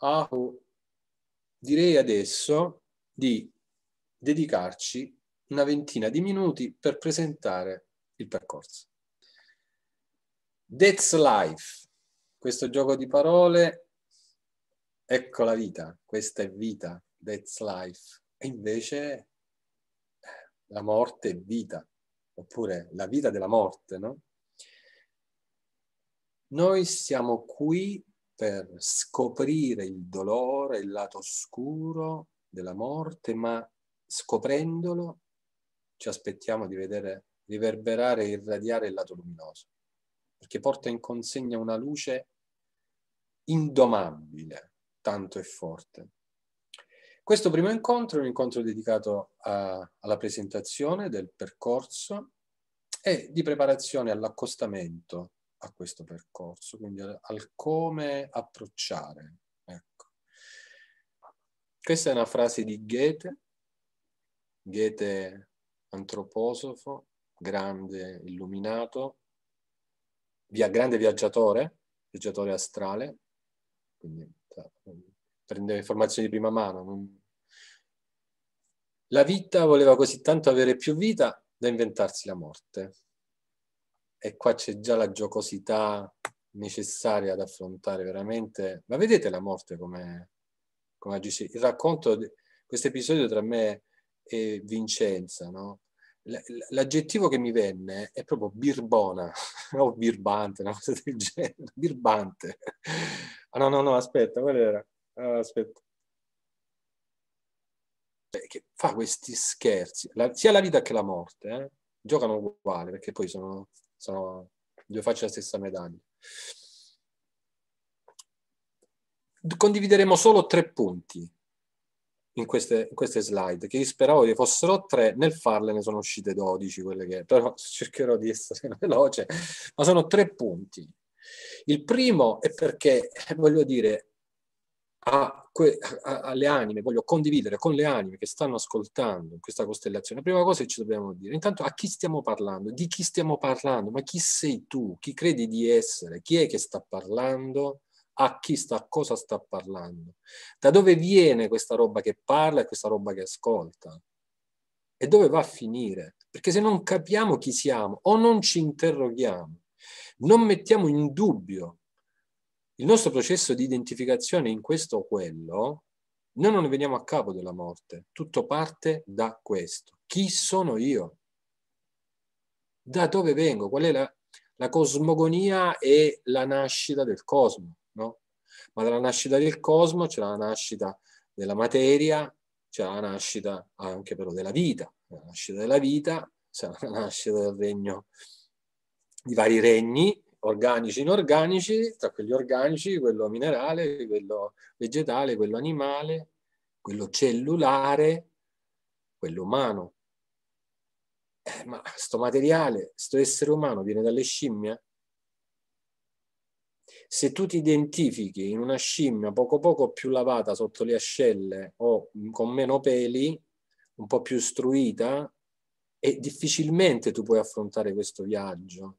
Ahu, direi adesso di dedicarci una ventina di minuti per presentare il percorso. That's Life, questo gioco di parole, ecco la vita, questa è vita, that's life. E invece la morte è vita, oppure la vita della morte, no? Noi siamo qui per scoprire il dolore, il lato oscuro della morte, ma scoprendolo ci aspettiamo di vedere riverberare e irradiare il lato luminoso, perché porta in consegna una luce indomabile, tanto è forte. Questo primo incontro è un incontro dedicato a, alla presentazione del percorso e di preparazione all'accostamento a questo percorso, quindi al, al come approcciare. Ecco. Questa è una frase di Goethe, Goethe antroposofo, grande illuminato, via, grande viaggiatore, viaggiatore astrale, quindi cioè, prendeva informazioni di prima mano. Non... La vita voleva così tanto avere più vita da inventarsi la morte e qua c'è già la giocosità necessaria ad affrontare veramente. Ma vedete la morte come, agisce. Il racconto di questo episodio tra me e Vincenza, no? L'aggettivo che mi venne è proprio birbona o birbante, una cosa del genere. Birbante. Ah, no, no, no, aspetta, qual era? Ah, aspetta. Cioè, che fa questi scherzi, la, sia la vita che la morte, eh? giocano uguale perché poi sono sono due facce della stessa medaglia. Condivideremo solo tre punti in queste, in queste slide, che io speravo che fossero tre, nel farle ne sono uscite 12, quelle che, però cercherò di essere veloce, ma sono tre punti. Il primo è perché, voglio dire, a que, a, alle anime, voglio condividere con le anime che stanno ascoltando questa costellazione, la prima cosa che ci dobbiamo dire, intanto a chi stiamo parlando, di chi stiamo parlando, ma chi sei tu, chi credi di essere, chi è che sta parlando, a chi sta, a cosa sta parlando, da dove viene questa roba che parla e questa roba che ascolta e dove va a finire, perché se non capiamo chi siamo o non ci interroghiamo, non mettiamo in dubbio il nostro processo di identificazione in questo o quello, noi non veniamo a capo della morte, tutto parte da questo. Chi sono io? Da dove vengo? Qual è la, la cosmogonia e la nascita del cosmo, no? Ma dalla nascita del cosmo c'è la nascita della materia, c'è la nascita anche però della vita, la nascita della vita, c'è la nascita del regno, di vari regni, organici inorganici, tra quelli organici, quello minerale, quello vegetale, quello animale, quello cellulare, quello umano. Eh, ma sto materiale, sto essere umano viene dalle scimmie? Se tu ti identifichi in una scimmia poco poco più lavata sotto le ascelle o con meno peli, un po' più istruita, e difficilmente tu puoi affrontare questo viaggio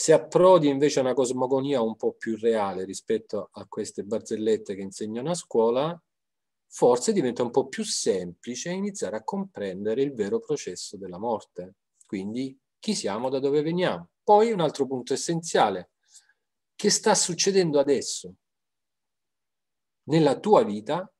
se approdi invece a una cosmogonia un po' più reale rispetto a queste barzellette che insegnano a scuola, forse diventa un po' più semplice iniziare a comprendere il vero processo della morte. Quindi chi siamo, da dove veniamo. Poi un altro punto essenziale. Che sta succedendo adesso? Nella tua vita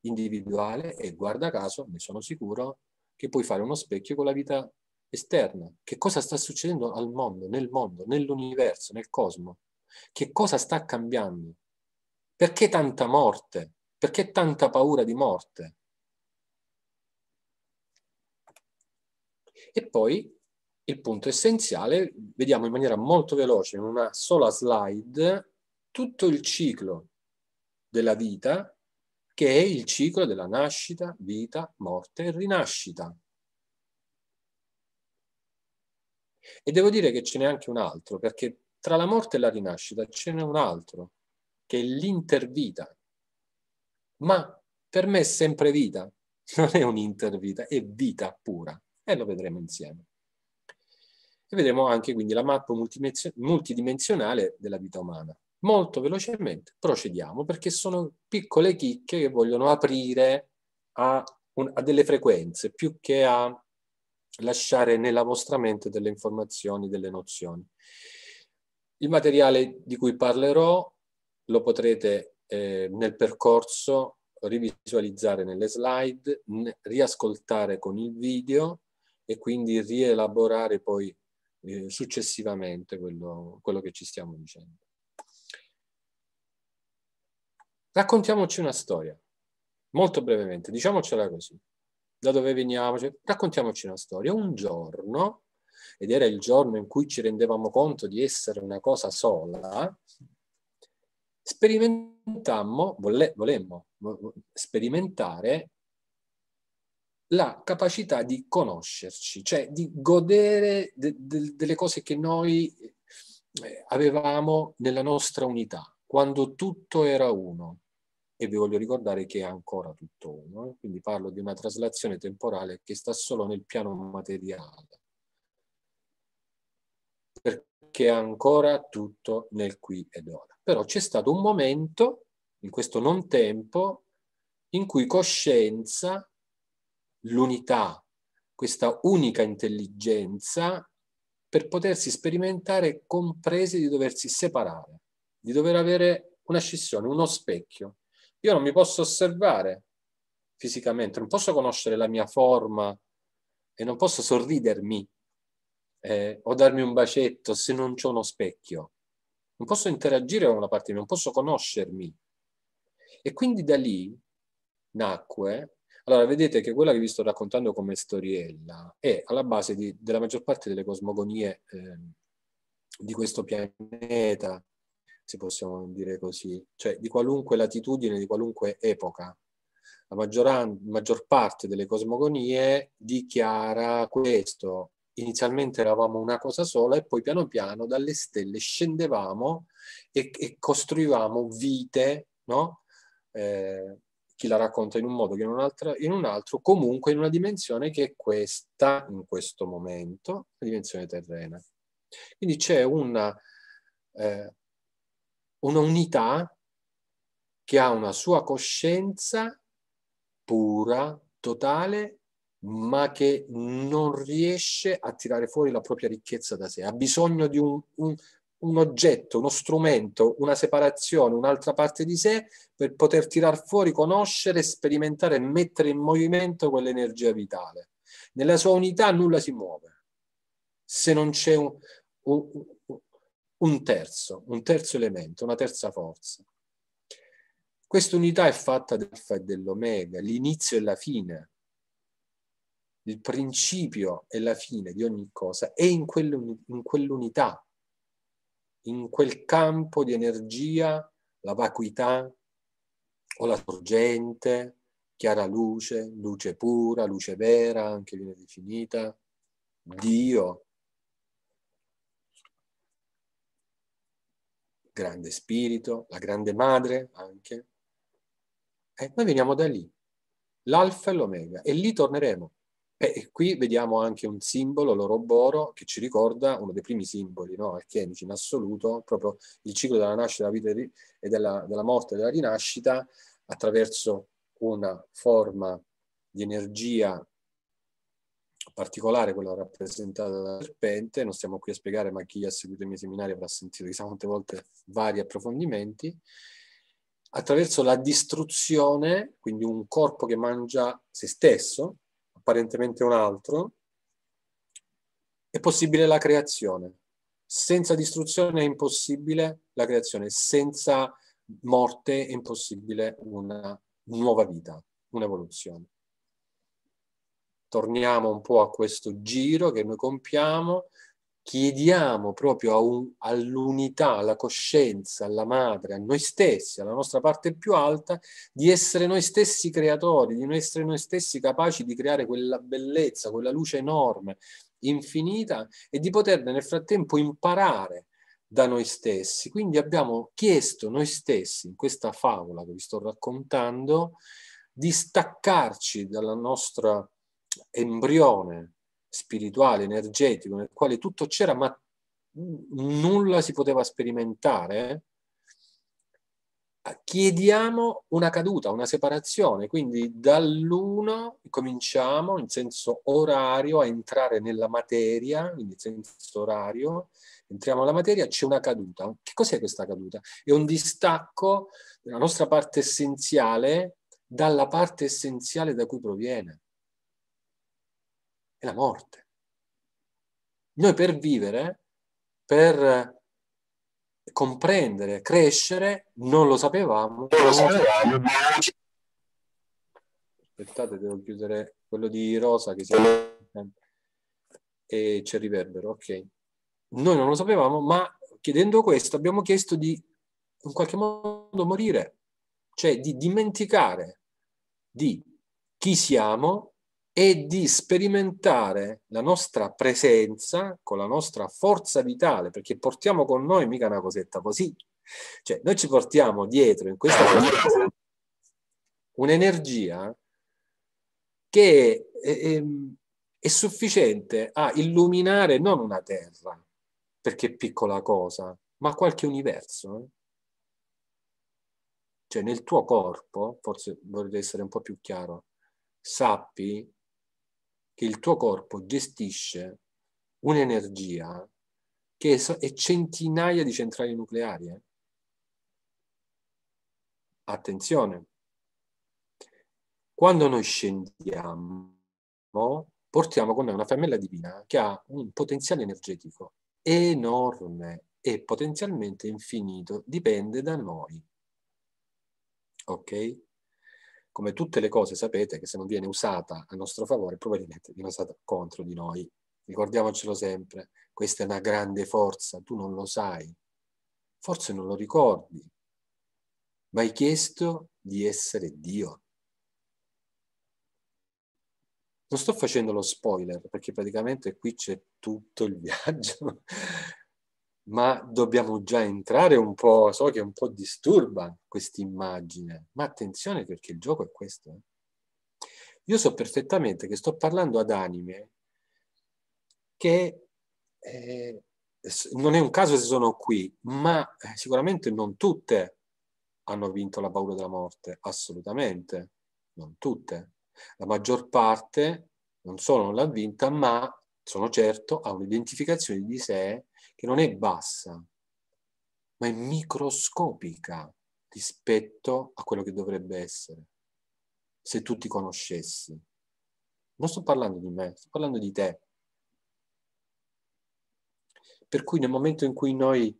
individuale e guarda caso, ne sono sicuro, che puoi fare uno specchio con la vita esterna, che cosa sta succedendo al mondo, nel mondo, nell'universo, nel cosmo, che cosa sta cambiando, perché tanta morte, perché tanta paura di morte. E poi il punto essenziale, vediamo in maniera molto veloce, in una sola slide, tutto il ciclo della vita, che è il ciclo della nascita, vita, morte e rinascita. E devo dire che ce n'è anche un altro, perché tra la morte e la rinascita ce n'è un altro, che è l'intervita. Ma per me è sempre vita, non è un'intervita, è vita pura. E lo vedremo insieme. E vedremo anche quindi la mappa multidimensionale della vita umana. Molto velocemente procediamo perché sono piccole chicche che vogliono aprire a, un, a delle frequenze più che a lasciare nella vostra mente delle informazioni, delle nozioni. Il materiale di cui parlerò lo potrete eh, nel percorso rivisualizzare nelle slide, riascoltare con il video e quindi rielaborare poi eh, successivamente quello, quello che ci stiamo dicendo. Raccontiamoci una storia, molto brevemente, diciamocela così da dove veniamo, cioè, raccontiamoci una storia. Un giorno, ed era il giorno in cui ci rendevamo conto di essere una cosa sola, sperimentammo, vole, volemmo sperimentare la capacità di conoscerci, cioè di godere de, de, delle cose che noi eh, avevamo nella nostra unità, quando tutto era uno e vi voglio ricordare che è ancora tutto uno, eh. quindi parlo di una traslazione temporale che sta solo nel piano materiale, perché è ancora tutto nel qui ed ora. Però c'è stato un momento, in questo non tempo, in cui coscienza, l'unità, questa unica intelligenza, per potersi sperimentare comprese di doversi separare, di dover avere una scissione, uno specchio, io non mi posso osservare fisicamente, non posso conoscere la mia forma e non posso sorridermi eh, o darmi un bacetto se non c'è uno specchio. Non posso interagire con una parte di me, non posso conoscermi. E quindi da lì nacque. Allora, vedete che quella che vi sto raccontando come storiella è alla base di, della maggior parte delle cosmogonie eh, di questo pianeta, se possiamo dire così, cioè di qualunque latitudine, di qualunque epoca. La maggior, maggior parte delle cosmogonie dichiara questo. Inizialmente eravamo una cosa sola e poi piano piano dalle stelle scendevamo e, e costruivamo vite, no? Eh, chi la racconta in un modo che in un, altro, in un altro, comunque in una dimensione che è questa, in questo momento, la dimensione terrena. Quindi c'è una eh, una unità che ha una sua coscienza pura, totale, ma che non riesce a tirare fuori la propria ricchezza da sé, ha bisogno di un, un, un oggetto, uno strumento, una separazione, un'altra parte di sé per poter tirar fuori, conoscere, sperimentare e mettere in movimento quell'energia vitale. Nella sua unità nulla si muove. Se non c'è un, un un terzo, un terzo elemento, una terza forza. Questa unità è fatta del fa e dell'omega, l'inizio e la fine, il principio e la fine di ogni cosa è in quell'unità, in quel campo di energia, la vacuità o la sorgente, chiara luce, luce pura, luce vera, anche viene definita, Dio, grande spirito, la grande madre anche. E eh, noi veniamo da lì, l'alfa e l'omega, e lì torneremo. E qui vediamo anche un simbolo, l'oroboro, che ci ricorda uno dei primi simboli no? alchemici in assoluto, proprio il ciclo della nascita, della vita e della, della morte e della rinascita attraverso una forma di energia particolare quella rappresentata dal serpente, non stiamo qui a spiegare, ma chi ha seguito i miei seminari avrà sentito chissà quante volte vari approfondimenti, attraverso la distruzione, quindi un corpo che mangia se stesso, apparentemente un altro, è possibile la creazione. Senza distruzione è impossibile la creazione, senza morte è impossibile una nuova vita, un'evoluzione torniamo un po' a questo giro che noi compiamo, chiediamo proprio un, all'unità, alla coscienza, alla madre, a noi stessi, alla nostra parte più alta, di essere noi stessi creatori, di essere noi stessi capaci di creare quella bellezza, quella luce enorme, infinita e di poterne nel frattempo imparare da noi stessi. Quindi abbiamo chiesto noi stessi, in questa favola che vi sto raccontando, di staccarci dalla nostra embrione spirituale, energetico, nel quale tutto c'era, ma nulla si poteva sperimentare, eh, chiediamo una caduta, una separazione, quindi dall'uno cominciamo in senso orario a entrare nella materia, quindi in senso orario, entriamo nella materia, c'è una caduta. Che cos'è questa caduta? È un distacco della nostra parte essenziale dalla parte essenziale da cui proviene è la morte. Noi per vivere, per comprendere, crescere, non lo sapevamo. Non lo sapevamo. Aspettate, devo chiudere quello di Rosa che si è... e c'è il riverbero, ok. Noi non lo sapevamo, ma chiedendo questo abbiamo chiesto di in qualche modo morire, cioè di dimenticare di chi siamo e di sperimentare la nostra presenza con la nostra forza vitale, perché portiamo con noi mica una cosetta così. Cioè, noi ci portiamo dietro in questa presenza un'energia che è, è, è sufficiente a illuminare non una terra, perché è piccola cosa, ma qualche universo. Eh. Cioè nel tuo corpo, forse vorrei essere un po' più chiaro, sappi che il tuo corpo gestisce un'energia che è centinaia di centrali nucleari. Eh. Attenzione, quando noi scendiamo, portiamo con noi una fiammella divina che ha un potenziale energetico enorme e potenzialmente infinito, dipende da noi. Ok? come tutte le cose sapete che se non viene usata a nostro favore probabilmente viene usata contro di noi. Ricordiamocelo sempre, questa è una grande forza, tu non lo sai, forse non lo ricordi, ma hai chiesto di essere Dio. Non sto facendo lo spoiler perché praticamente qui c'è tutto il viaggio ma dobbiamo già entrare un po', so che un po' disturba questa immagine, ma attenzione perché il gioco è questo. Eh. Io so perfettamente che sto parlando ad anime che eh, non è un caso se sono qui, ma eh, sicuramente non tutte hanno vinto la paura della morte, assolutamente, non tutte. La maggior parte non solo non l'ha vinta, ma sono certo ha un'identificazione di sé che non è bassa, ma è microscopica rispetto a quello che dovrebbe essere, se tu ti conoscessi. Non sto parlando di me, sto parlando di te. Per cui nel momento in cui noi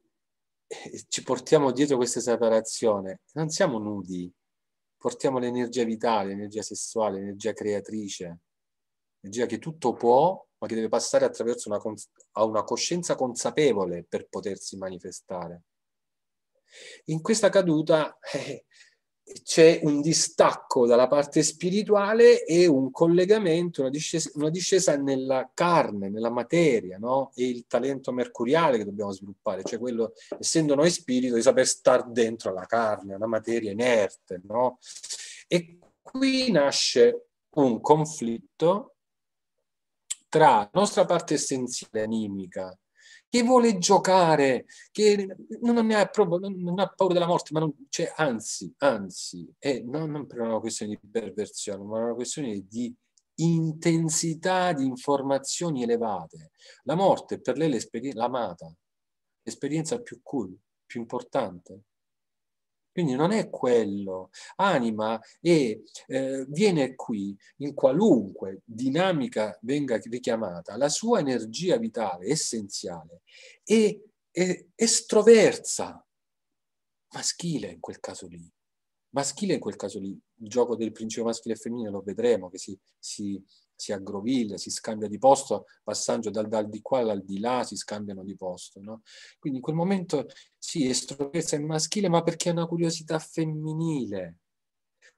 eh, ci portiamo dietro questa separazione, non siamo nudi, portiamo l'energia vitale, l'energia sessuale, l'energia creatrice, l'energia che tutto può ma che deve passare attraverso una, a una coscienza consapevole per potersi manifestare. In questa caduta eh, c'è un distacco dalla parte spirituale e un collegamento, una discesa, una discesa nella carne, nella materia, no? e il talento mercuriale che dobbiamo sviluppare, cioè quello, essendo noi spirito, di saper stare dentro alla carne, alla materia inerte. No? E qui nasce un conflitto tra la nostra parte essenziale animica, che vuole giocare, che non, ha, proprio, non ha paura della morte, ma non, cioè, anzi, anzi, è eh, non, non per una questione di perversione, ma una questione di intensità di informazioni elevate. La morte per lei è l'amata, l'esperienza più cool, più importante. Quindi non è quello. Anima e eh, viene qui, in qualunque dinamica venga richiamata, la sua energia vitale essenziale e estroversa, maschile in quel caso lì maschile in quel caso lì, il gioco del principio maschile e femminile lo vedremo, che si, si, si aggroviglia, si scambia di posto, passaggio dal, dal di qua al di là, si scambiano di posto. No? Quindi in quel momento sì, estroversa è maschile, ma perché è una curiosità femminile,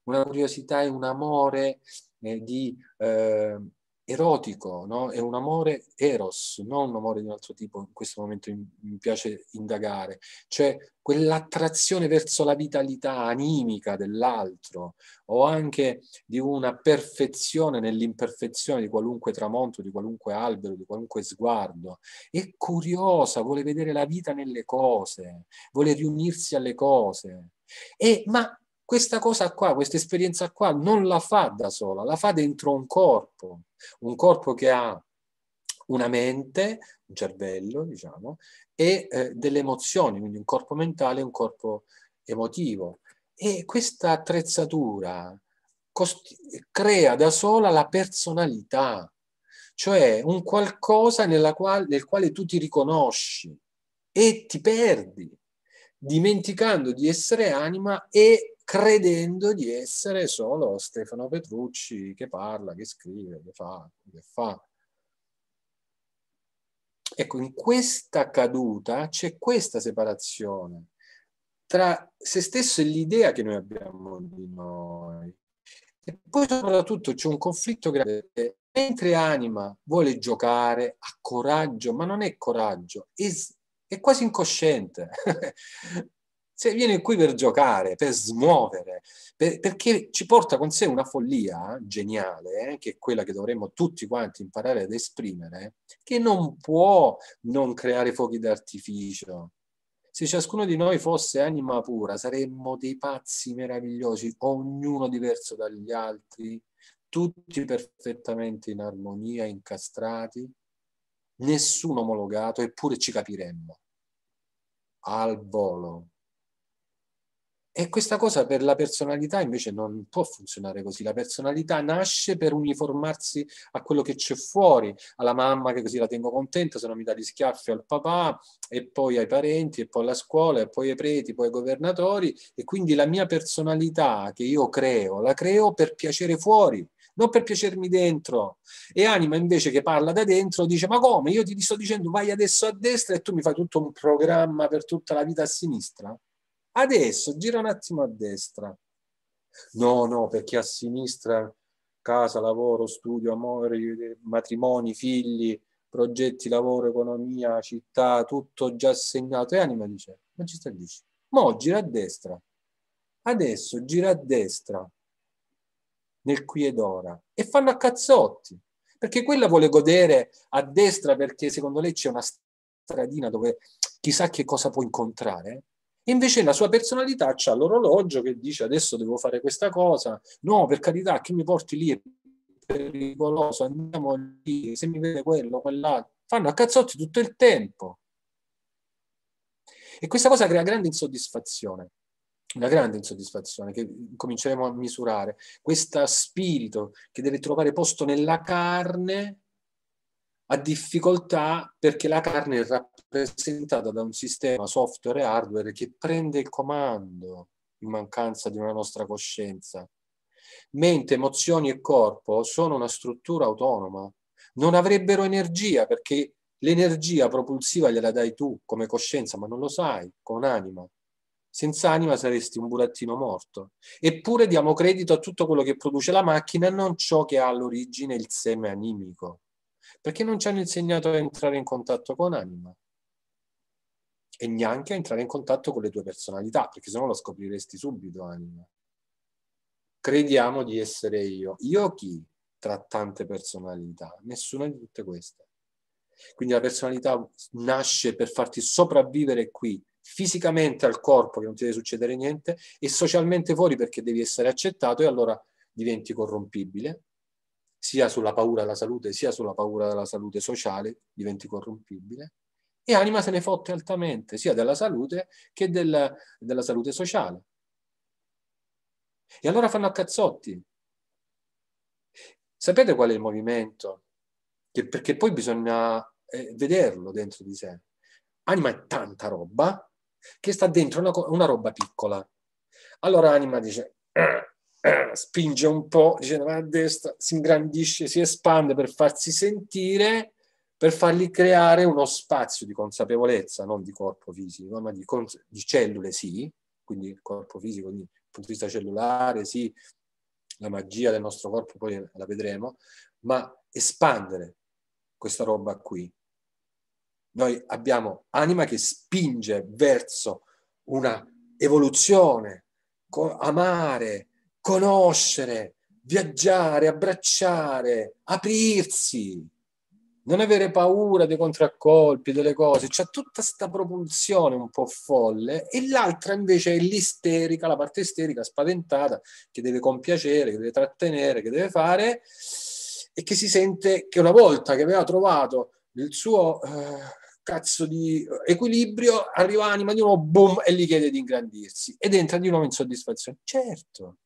una curiosità e un amore eh, di... Eh, erotico, no? è un amore eros, non un amore di un altro tipo, in questo momento mi piace indagare, cioè quell'attrazione verso la vitalità animica dell'altro o anche di una perfezione nell'imperfezione di qualunque tramonto, di qualunque albero, di qualunque sguardo. È curiosa, vuole vedere la vita nelle cose, vuole riunirsi alle cose. E, ma questa cosa qua, questa esperienza qua non la fa da sola, la fa dentro un corpo, un corpo che ha una mente, un cervello, diciamo, e eh, delle emozioni, quindi un corpo mentale e un corpo emotivo. E questa attrezzatura costi- crea da sola la personalità, cioè un qualcosa quale, nel quale tu ti riconosci e ti perdi, dimenticando di essere anima e credendo di essere solo Stefano Petrucci che parla, che scrive, che fa, che fa. Ecco, in questa caduta c'è questa separazione tra se stesso e l'idea che noi abbiamo di noi. E poi soprattutto c'è un conflitto grande. Mentre anima vuole giocare, ha coraggio, ma non è coraggio, è, è quasi incosciente. Se viene qui per giocare, per smuovere, per, perché ci porta con sé una follia geniale, eh, che è quella che dovremmo tutti quanti imparare ad esprimere, che non può non creare fuochi d'artificio. Se ciascuno di noi fosse anima pura, saremmo dei pazzi meravigliosi, ognuno diverso dagli altri, tutti perfettamente in armonia, incastrati, nessuno omologato, eppure ci capiremmo al volo. E questa cosa per la personalità invece non può funzionare così. La personalità nasce per uniformarsi a quello che c'è fuori, alla mamma che così la tengo contenta, se no mi dà gli schiaffi al papà, e poi ai parenti, e poi alla scuola, e poi ai preti, poi ai governatori. E quindi la mia personalità che io creo, la creo per piacere fuori, non per piacermi dentro. E anima invece che parla da dentro dice: Ma come? Io ti sto dicendo vai adesso a destra e tu mi fai tutto un programma per tutta la vita a sinistra. Adesso gira un attimo a destra. No, no, perché a sinistra casa, lavoro, studio, amore, matrimoni, figli, progetti, lavoro, economia, città, tutto già segnato. E Anima dice, ma ci sta dici? Mo gira a destra. Adesso gira a destra nel qui ed ora e fanno a cazzotti perché quella vuole godere a destra perché secondo lei c'è una stradina dove chissà che cosa può incontrare Invece la sua personalità c'ha l'orologio che dice adesso devo fare questa cosa, no per carità chi mi porti lì è pericoloso, andiamo lì, se mi vede quello, quell'altro, fanno a cazzotti tutto il tempo. E questa cosa crea grande insoddisfazione, una grande insoddisfazione che cominceremo a misurare, questo spirito che deve trovare posto nella carne ha difficoltà perché la carne è rappresentata da un sistema software e hardware che prende il comando in mancanza di una nostra coscienza, mente, emozioni e corpo sono una struttura autonoma, non avrebbero energia perché l'energia propulsiva gliela dai tu come coscienza, ma non lo sai, con anima. Senza anima saresti un burattino morto. Eppure diamo credito a tutto quello che produce la macchina, non ciò che ha all'origine il seme animico perché non ci hanno insegnato a entrare in contatto con anima e neanche a entrare in contatto con le tue personalità, perché sennò lo scopriresti subito, anima. Crediamo di essere io. Io chi tra tante personalità? Nessuna di tutte queste. Quindi la personalità nasce per farti sopravvivere qui, fisicamente al corpo che non ti deve succedere niente e socialmente fuori perché devi essere accettato e allora diventi corrompibile sia sulla paura della salute, sia sulla paura della salute sociale, diventi corrompibile, e anima se ne fotte altamente, sia della salute che del, della salute sociale. E allora fanno a cazzotti. Sapete qual è il movimento? Che, perché poi bisogna eh, vederlo dentro di sé. Anima è tanta roba che sta dentro una, una roba piccola. Allora anima dice, Eh, spinge un po', dice va a destra, si ingrandisce, si espande per farsi sentire, per fargli creare uno spazio di consapevolezza, non di corpo fisico, ma di, cons- di cellule sì, quindi il corpo fisico dal punto di vista cellulare sì, la magia del nostro corpo poi la vedremo, ma espandere questa roba qui. Noi abbiamo anima che spinge verso una evoluzione, amare, conoscere, viaggiare, abbracciare, aprirsi, non avere paura dei contraccolpi, delle cose, c'è tutta questa propulsione un po' folle e l'altra invece è l'isterica, la parte isterica, spaventata, che deve compiacere, che deve trattenere, che deve fare e che si sente che una volta che aveva trovato il suo eh, cazzo di equilibrio, arriva l'anima di nuovo, boom, e gli chiede di ingrandirsi ed entra di nuovo in soddisfazione. Certo,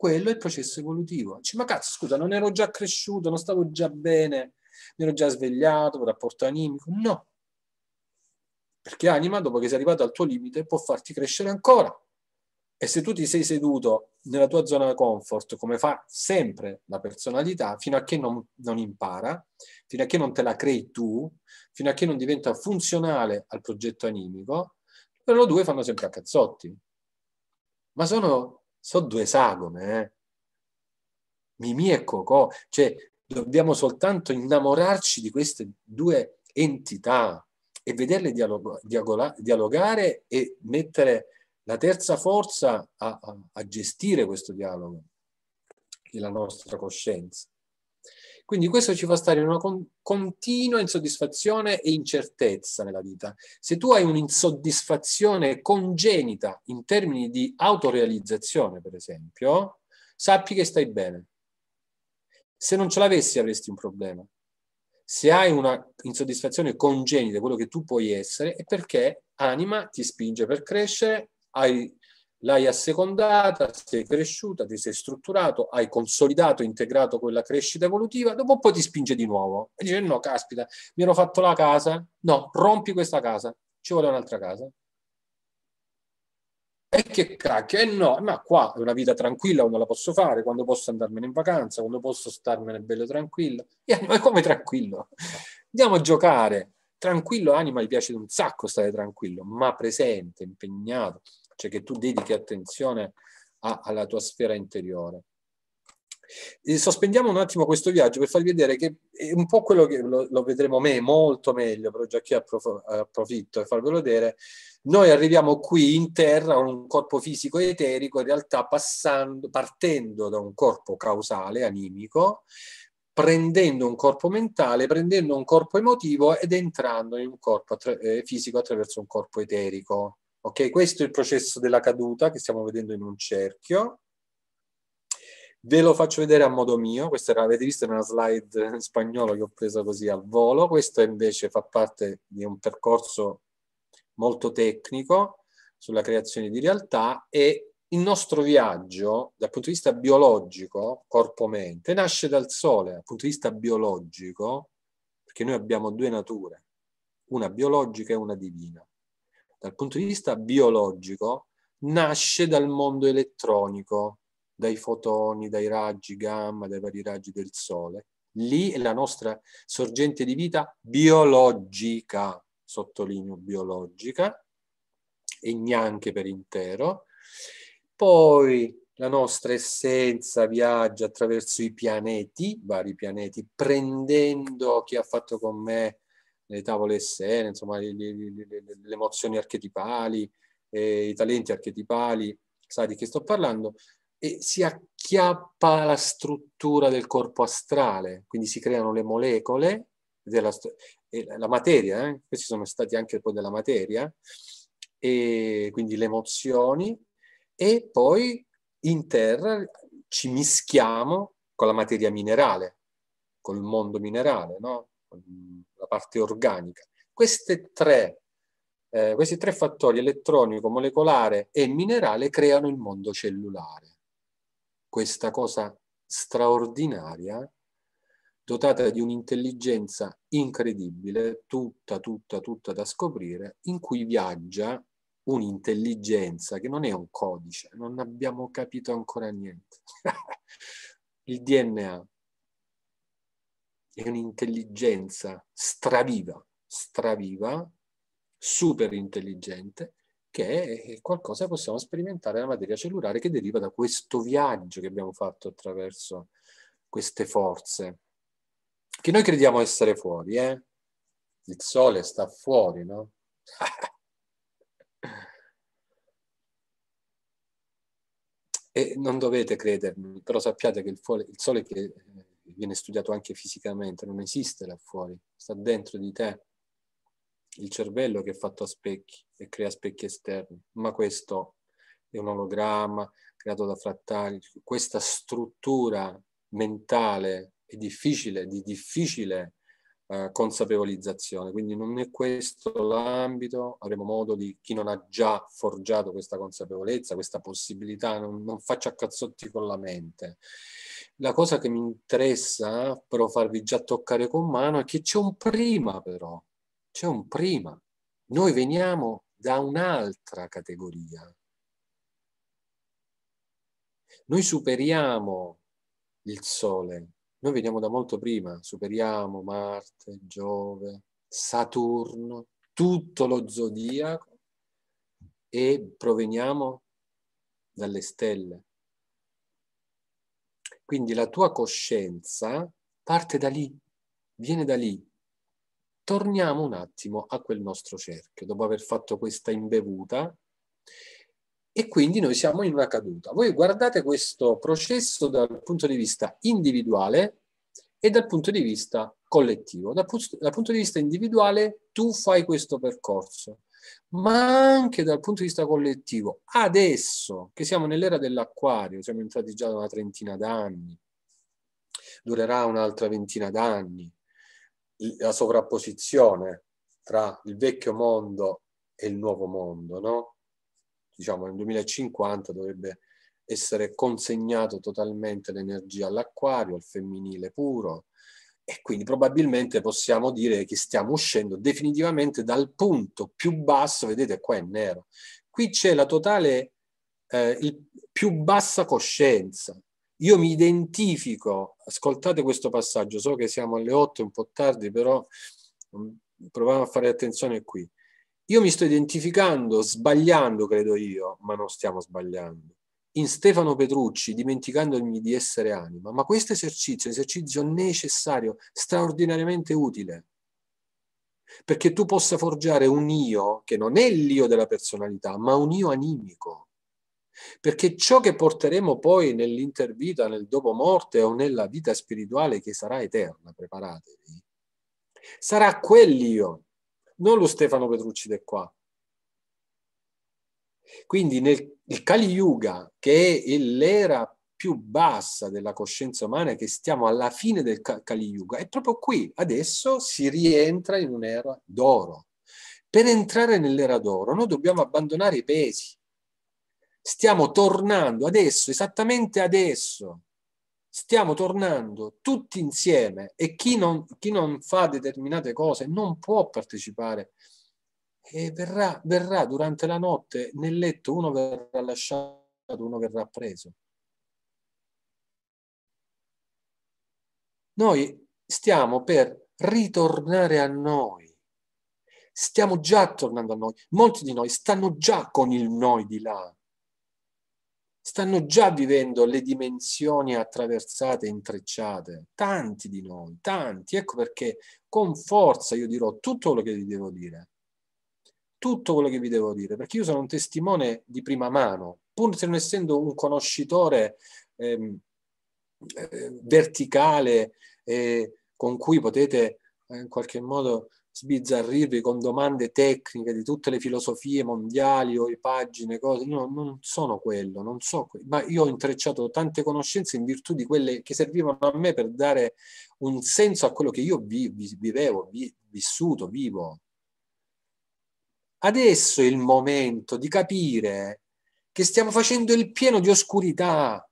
quello è il processo evolutivo. Dici, ma cazzo, scusa, non ero già cresciuto, non stavo già bene, mi ero già svegliato, rapporto animico. No. Perché anima, dopo che sei arrivato al tuo limite, può farti crescere ancora. E se tu ti sei seduto nella tua zona comfort, come fa sempre la personalità, fino a che non, non, impara, fino a che non te la crei tu, fino a che non diventa funzionale al progetto animico, loro due fanno sempre a cazzotti. Ma sono sono due sagome, eh? Mimì e Cocò, cioè dobbiamo soltanto innamorarci di queste due entità e vederle dialogo, dialoga, dialogare e mettere la terza forza a, a, a gestire questo dialogo, che è la nostra coscienza. Quindi questo ci fa stare in una con- continua insoddisfazione e incertezza nella vita. Se tu hai un'insoddisfazione congenita in termini di autorealizzazione, per esempio, sappi che stai bene. Se non ce l'avessi avresti un problema. Se hai una insoddisfazione congenita, quello che tu puoi essere, è perché anima ti spinge per crescere, hai l'hai assecondata, sei cresciuta, ti sei strutturato, hai consolidato, integrato quella crescita evolutiva, dopo un po' ti spinge di nuovo e dice no, caspita, mi ero fatto la casa, no, rompi questa casa, ci vuole un'altra casa. E che cacchio, e no, ma qua è una vita tranquilla, quando la posso fare, quando posso andarmene in vacanza, quando posso starmene bello tranquillo. E no, è come tranquillo? Andiamo a giocare. Tranquillo, anima, gli piace un sacco stare tranquillo, ma presente, impegnato, cioè che tu dedichi attenzione a, alla tua sfera interiore. E sospendiamo un attimo questo viaggio per farvi vedere che è un po' quello che lo, lo vedremo me molto meglio, però già qui approf- approfitto e farvelo vedere. Noi arriviamo qui in terra con un corpo fisico eterico, in realtà passando, partendo da un corpo causale, animico, prendendo un corpo mentale, prendendo un corpo emotivo ed entrando in un corpo attra- eh, fisico attraverso un corpo eterico. Ok, questo è il processo della caduta che stiamo vedendo in un cerchio. Ve lo faccio vedere a modo mio, questa era, avete visto una slide in spagnolo che ho preso così al volo, questo invece fa parte di un percorso molto tecnico sulla creazione di realtà e il nostro viaggio dal punto di vista biologico, corpo-mente, nasce dal Sole, dal punto di vista biologico, perché noi abbiamo due nature, una biologica e una divina dal punto di vista biologico, nasce dal mondo elettronico, dai fotoni, dai raggi gamma, dai vari raggi del sole. Lì è la nostra sorgente di vita biologica, sottolineo biologica, e neanche per intero. Poi la nostra essenza viaggia attraverso i pianeti, vari pianeti, prendendo chi ha fatto con me le tavole essene, insomma le, le, le, le emozioni archetipali, eh, i talenti archetipali, sai di che sto parlando, e si acchiappa la struttura del corpo astrale, quindi si creano le molecole della, la materia, eh? questi sono stati anche poi della materia, e quindi le emozioni, e poi in terra ci mischiamo con la materia minerale, col mondo minerale, no? la parte organica. Tre, eh, questi tre fattori, elettronico, molecolare e minerale, creano il mondo cellulare. Questa cosa straordinaria, dotata di un'intelligenza incredibile, tutta, tutta, tutta da scoprire, in cui viaggia un'intelligenza che non è un codice, non abbiamo capito ancora niente. il DNA è un'intelligenza straviva, straviva, super intelligente, che è qualcosa che possiamo sperimentare nella materia cellulare che deriva da questo viaggio che abbiamo fatto attraverso queste forze, che noi crediamo essere fuori, eh? Il sole sta fuori, no? e non dovete credermi, però sappiate che il, fuori, il sole che eh, viene studiato anche fisicamente, non esiste là fuori, sta dentro di te. Il cervello che è fatto a specchi e crea specchi esterni, ma questo è un ologramma creato da frattali, questa struttura mentale è difficile, di difficile eh, consapevolizzazione, quindi non è questo l'ambito, avremo modo di chi non ha già forgiato questa consapevolezza, questa possibilità, non, non faccia cazzotti con la mente la cosa che mi interessa, però farvi già toccare con mano, è che c'è un prima però, c'è un prima. Noi veniamo da un'altra categoria. Noi superiamo il Sole, noi veniamo da molto prima, superiamo Marte, Giove, Saturno, tutto lo zodiaco e proveniamo dalle stelle quindi la tua coscienza parte da lì, viene da lì. Torniamo un attimo a quel nostro cerchio, dopo aver fatto questa imbevuta, e quindi noi siamo in una caduta. Voi guardate questo processo dal punto di vista individuale e dal punto di vista collettivo. Dal, punto di vista individuale tu fai questo percorso ma anche dal punto di vista collettivo. Adesso che siamo nell'era dell'acquario, siamo entrati già da una trentina d'anni, durerà un'altra ventina d'anni, la sovrapposizione tra il vecchio mondo e il nuovo mondo, no? Diciamo nel 2050 dovrebbe essere consegnato totalmente l'energia all'acquario, al femminile puro, e quindi probabilmente possiamo dire che stiamo uscendo definitivamente dal punto più basso, vedete qua è nero. Qui c'è la totale, eh, più bassa coscienza. Io mi identifico, ascoltate questo passaggio, so che siamo alle 8, un po' tardi, però mm, proviamo a fare attenzione qui. Io mi sto identificando sbagliando, credo io, ma non stiamo sbagliando in Stefano Petrucci, dimenticandogli di essere anima, ma questo esercizio è un esercizio necessario, straordinariamente utile, perché tu possa forgiare un io che non è l'io della personalità, ma un io animico. Perché ciò che porteremo poi nell'intervita, nel dopo morte o nella vita spirituale che sarà eterna, preparatevi, sarà quell'io, non lo Stefano Petrucci di qua, quindi nel Kali Yuga, che è l'era più bassa della coscienza umana, che stiamo alla fine del Kali Yuga, è proprio qui, adesso si rientra in un'era d'oro. Per entrare nell'era d'oro noi dobbiamo abbandonare i pesi. Stiamo tornando adesso, esattamente adesso, stiamo tornando tutti insieme e chi non, chi non fa determinate cose non può partecipare a e verrà, verrà durante la notte nel letto, uno verrà lasciato, uno verrà preso. Noi stiamo per ritornare a noi, stiamo già tornando a noi, molti di noi stanno già con il noi di là, stanno già vivendo le dimensioni attraversate intrecciate, tanti di noi, tanti, ecco perché con forza io dirò tutto quello che vi devo dire tutto quello che vi devo dire, perché io sono un testimone di prima mano, pur se non essendo un conoscitore ehm, eh, verticale eh, con cui potete eh, in qualche modo sbizzarrirvi con domande tecniche di tutte le filosofie mondiali o le pagine, cose, io non sono quello, non so, que- ma io ho intrecciato tante conoscenze in virtù di quelle che servivano a me per dare un senso a quello che io vi- vivevo, vi- vissuto, vivo. Adesso è il momento di capire che stiamo facendo il pieno di oscurità.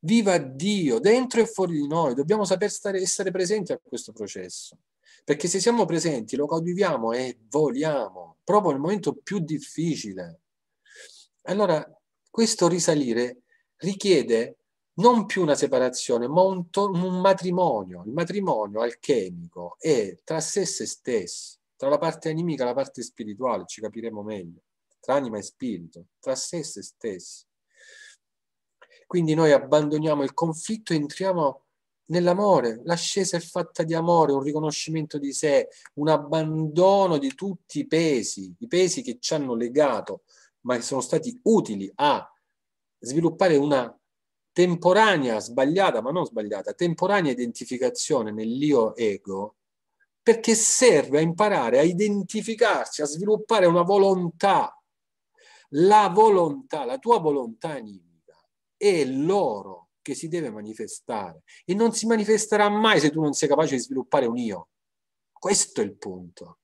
Viva Dio, dentro e fuori di noi, dobbiamo saper stare, essere presenti a questo processo, perché se siamo presenti lo conviviamo e voliamo, proprio nel momento più difficile. Allora, questo risalire richiede non più una separazione, ma un, to- un matrimonio, il matrimonio alchemico è tra sé e se stesso tra la parte animica e la parte spirituale, ci capiremo meglio, tra anima e spirito, tra sé e se stessi. Quindi noi abbandoniamo il conflitto e entriamo nell'amore. L'ascesa è fatta di amore, un riconoscimento di sé, un abbandono di tutti i pesi, i pesi che ci hanno legato, ma che sono stati utili a sviluppare una temporanea, sbagliata, ma non sbagliata, temporanea identificazione nell'io ego perché serve a imparare a identificarsi, a sviluppare una volontà. La volontà, la tua volontà animica è l'oro che si deve manifestare e non si manifesterà mai se tu non sei capace di sviluppare un io. Questo è il punto.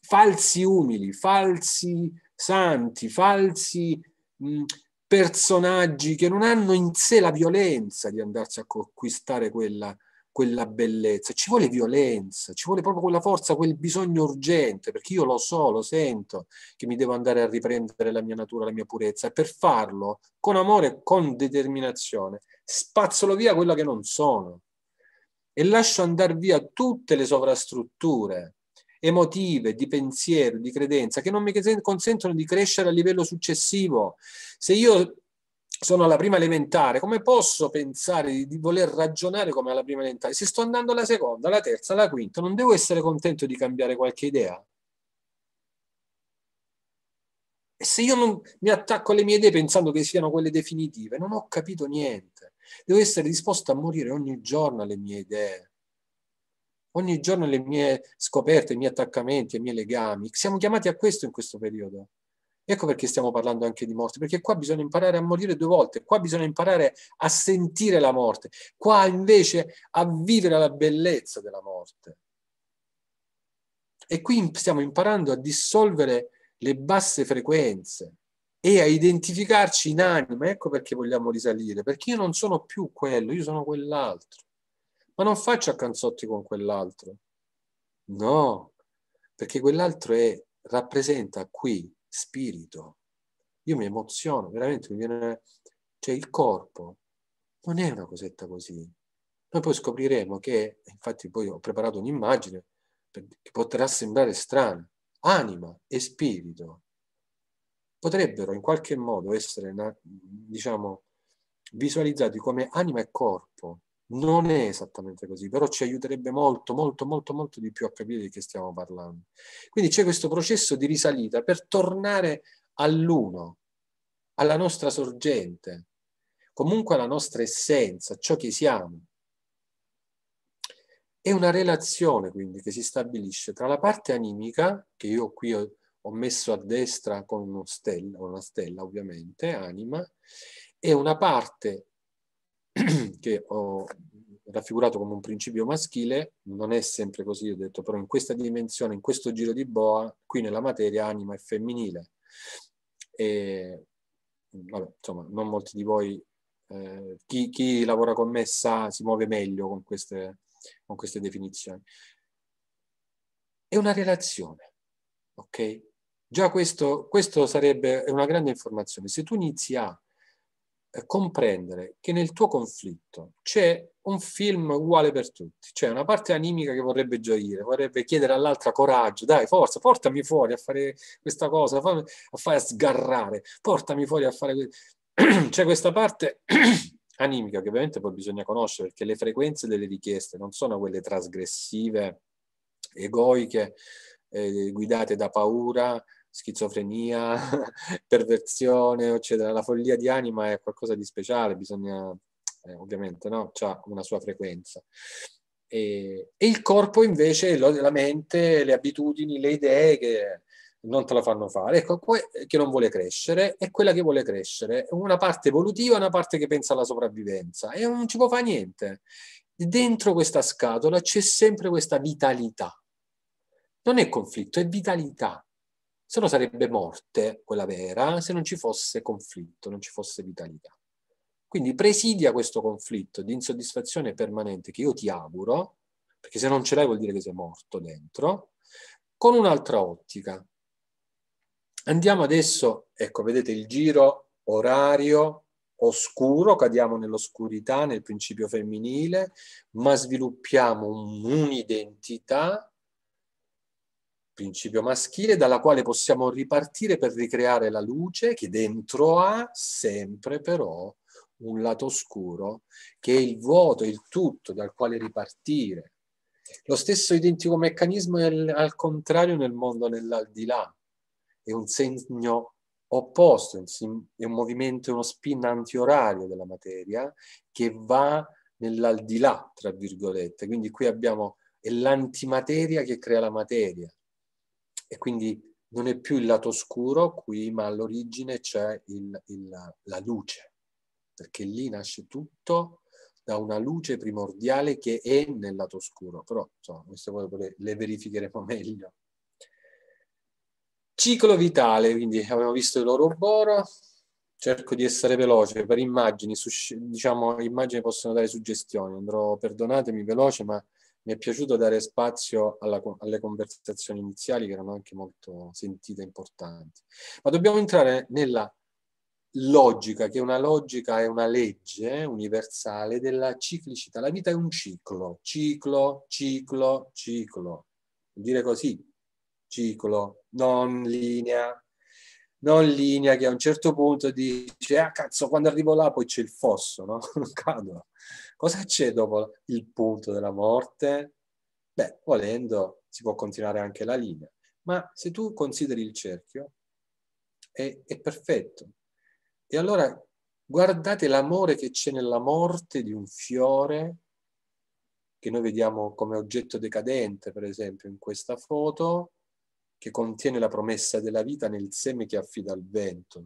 Falsi umili, falsi santi, falsi mh, mm, personaggi che non hanno in sé la violenza di andarsi a conquistare quella quella bellezza, ci vuole violenza, ci vuole proprio quella forza, quel bisogno urgente, perché io lo so, lo sento, che mi devo andare a riprendere la mia natura, la mia purezza, e per farlo con amore, con determinazione, spazzolo via quello che non sono e lascio andare via tutte le sovrastrutture emotive, di pensiero, di credenza, che non mi consentono di crescere a livello successivo. Se io sono alla prima elementare, come posso pensare di, di, voler ragionare come alla prima elementare? Se sto andando alla seconda, alla terza, alla quinta, non devo essere contento di cambiare qualche idea. E se io non mi attacco alle mie idee pensando che siano quelle definitive, non ho capito niente. Devo essere disposto a morire ogni giorno alle mie idee, ogni giorno alle mie scoperte, ai miei attaccamenti, ai miei legami. Siamo chiamati a questo in questo periodo. Ecco perché stiamo parlando anche di morte, perché qua bisogna imparare a morire due volte, qua bisogna imparare a sentire la morte, qua invece a vivere la bellezza della morte. E qui stiamo imparando a dissolvere le basse frequenze e a identificarci in anima, ecco perché vogliamo risalire, perché io non sono più quello, io sono quell'altro. Ma non faccio a canzotti con quell'altro. No, perché quell'altro è, rappresenta qui spirito. Io mi emoziono, veramente mi viene... Cioè il corpo non è una cosetta così. Noi poi scopriremo che, infatti poi ho preparato un'immagine che potrà sembrare strana, anima e spirito potrebbero in qualche modo essere, diciamo, visualizzati come anima e corpo, non è esattamente così, però ci aiuterebbe molto, molto, molto, molto di più a capire di che stiamo parlando. Quindi c'è questo processo di risalita per tornare all'uno, alla nostra sorgente, comunque alla nostra essenza, ciò che siamo. È una relazione quindi che si stabilisce tra la parte animica, che io qui ho, messo a destra con, stella, una stella ovviamente, anima, e una parte che ho raffigurato come un principio maschile, non è sempre così, ho detto, però in questa dimensione, in questo giro di boa, qui nella materia anima è femminile. E, vabbè, insomma, non molti di voi, eh, chi, chi, lavora con me sa, si muove meglio con queste, con queste definizioni. È una relazione, ok? Già questo, questo sarebbe una grande informazione. Se tu inizi a eh, comprendere che nel tuo conflitto c'è un film uguale per tutti, c'è una parte animica che vorrebbe gioire, vorrebbe chiedere all'altra coraggio, dai forza, portami fuori a fare questa cosa, fammi, a fare a sgarrare, portami fuori a fare... questo. c'è questa parte animica che ovviamente poi bisogna conoscere perché le frequenze delle richieste non sono quelle trasgressive, egoiche, eh, guidate da paura, schizofrenia, perversione, eccetera. La follia di anima è qualcosa di speciale, bisogna, eh, ovviamente, no? ha una sua frequenza. E, e il corpo invece, la mente, le abitudini, le idee che non te la fanno fare, ecco, che non vuole crescere è quella che vuole crescere, una parte evolutiva, una parte che pensa alla sopravvivenza e non ci può fare niente. Dentro questa scatola c'è sempre questa vitalità. Non è conflitto, è vitalità se no sarebbe morte quella vera se non ci fosse conflitto, non ci fosse vitalità. Quindi presidia questo conflitto di insoddisfazione permanente che io ti auguro, perché se non ce l'hai vuol dire che sei morto dentro, con un'altra ottica. Andiamo adesso, ecco, vedete il giro orario oscuro, cadiamo nell'oscurità, nel principio femminile, ma sviluppiamo un'identità principio maschile dalla quale possiamo ripartire per ricreare la luce che dentro ha sempre però un lato oscuro che è il vuoto, il tutto dal quale ripartire. Lo stesso identico meccanismo è al contrario nel mondo nell'aldilà, è un segno opposto, è un movimento, uno spin antiorario della materia che va nell'aldilà, tra virgolette. Quindi qui abbiamo è l'antimateria che crea la materia, e quindi non è più il lato oscuro qui, ma all'origine c'è la luce, perché lì nasce tutto da una luce primordiale che è nel lato oscuro, però queste cose le verificheremo meglio. Ciclo vitale, quindi abbiamo visto il l'oroboro, cerco di essere veloce, per immagini, diciamo immagini possono dare suggestioni, andrò, perdonatemi, veloce, ma mi è piaciuto dare spazio alla, alle conversazioni iniziali che erano anche molto sentite e importanti. Ma dobbiamo entrare nella logica, che è una logica, è una legge universale della ciclicità. La vita è un ciclo, ciclo, ciclo, ciclo. Vuol dire così, ciclo, non linea, non linea che a un certo punto dice ah cazzo quando arrivo là poi c'è il fosso, no? Non cado. Cosa c'è dopo il punto della morte? Beh, volendo si può continuare anche la linea, ma se tu consideri il cerchio è, è perfetto. E allora guardate l'amore che c'è nella morte di un fiore che noi vediamo come oggetto decadente, per esempio, in questa foto, che contiene la promessa della vita nel seme che affida al vento.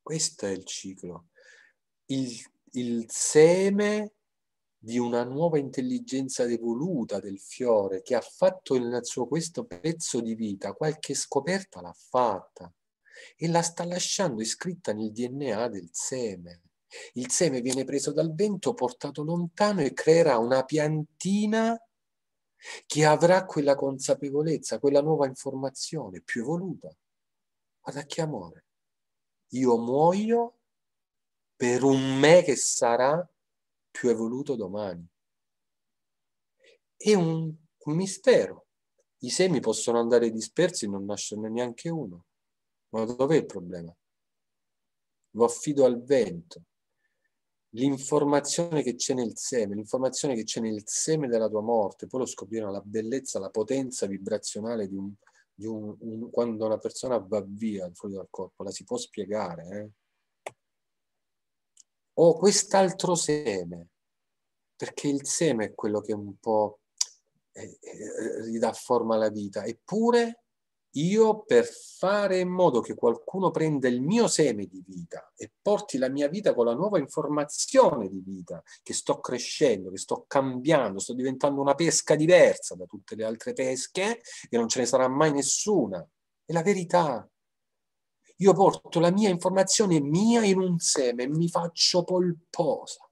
Questo è il ciclo. Il il seme di una nuova intelligenza evoluta del fiore che ha fatto il suo questo pezzo di vita, qualche scoperta l'ha fatta e la sta lasciando iscritta nel DNA del seme. Il seme viene preso dal vento, portato lontano e creerà una piantina che avrà quella consapevolezza, quella nuova informazione più evoluta. Guarda che amore. Io muoio per un me che sarà più evoluto domani. È un, un mistero. I semi possono andare dispersi e non nascerne neanche uno. Ma dov'è il problema? Lo affido al vento. L'informazione che c'è nel seme, l'informazione che c'è nel seme della tua morte, poi lo scoprirà la bellezza, la potenza vibrazionale di un, di un, un quando una persona va via fuori dal corpo, la si può spiegare, eh? o oh, quest'altro seme, perché il seme è quello che un po' ridà eh, eh, forma alla vita, eppure io per fare in modo che qualcuno prenda il mio seme di vita e porti la mia vita con la nuova informazione di vita, che sto crescendo, che sto cambiando, sto diventando una pesca diversa da tutte le altre pesche e non ce ne sarà mai nessuna. È la verità, io porto la mia informazione mia in un seme mi faccio polposa,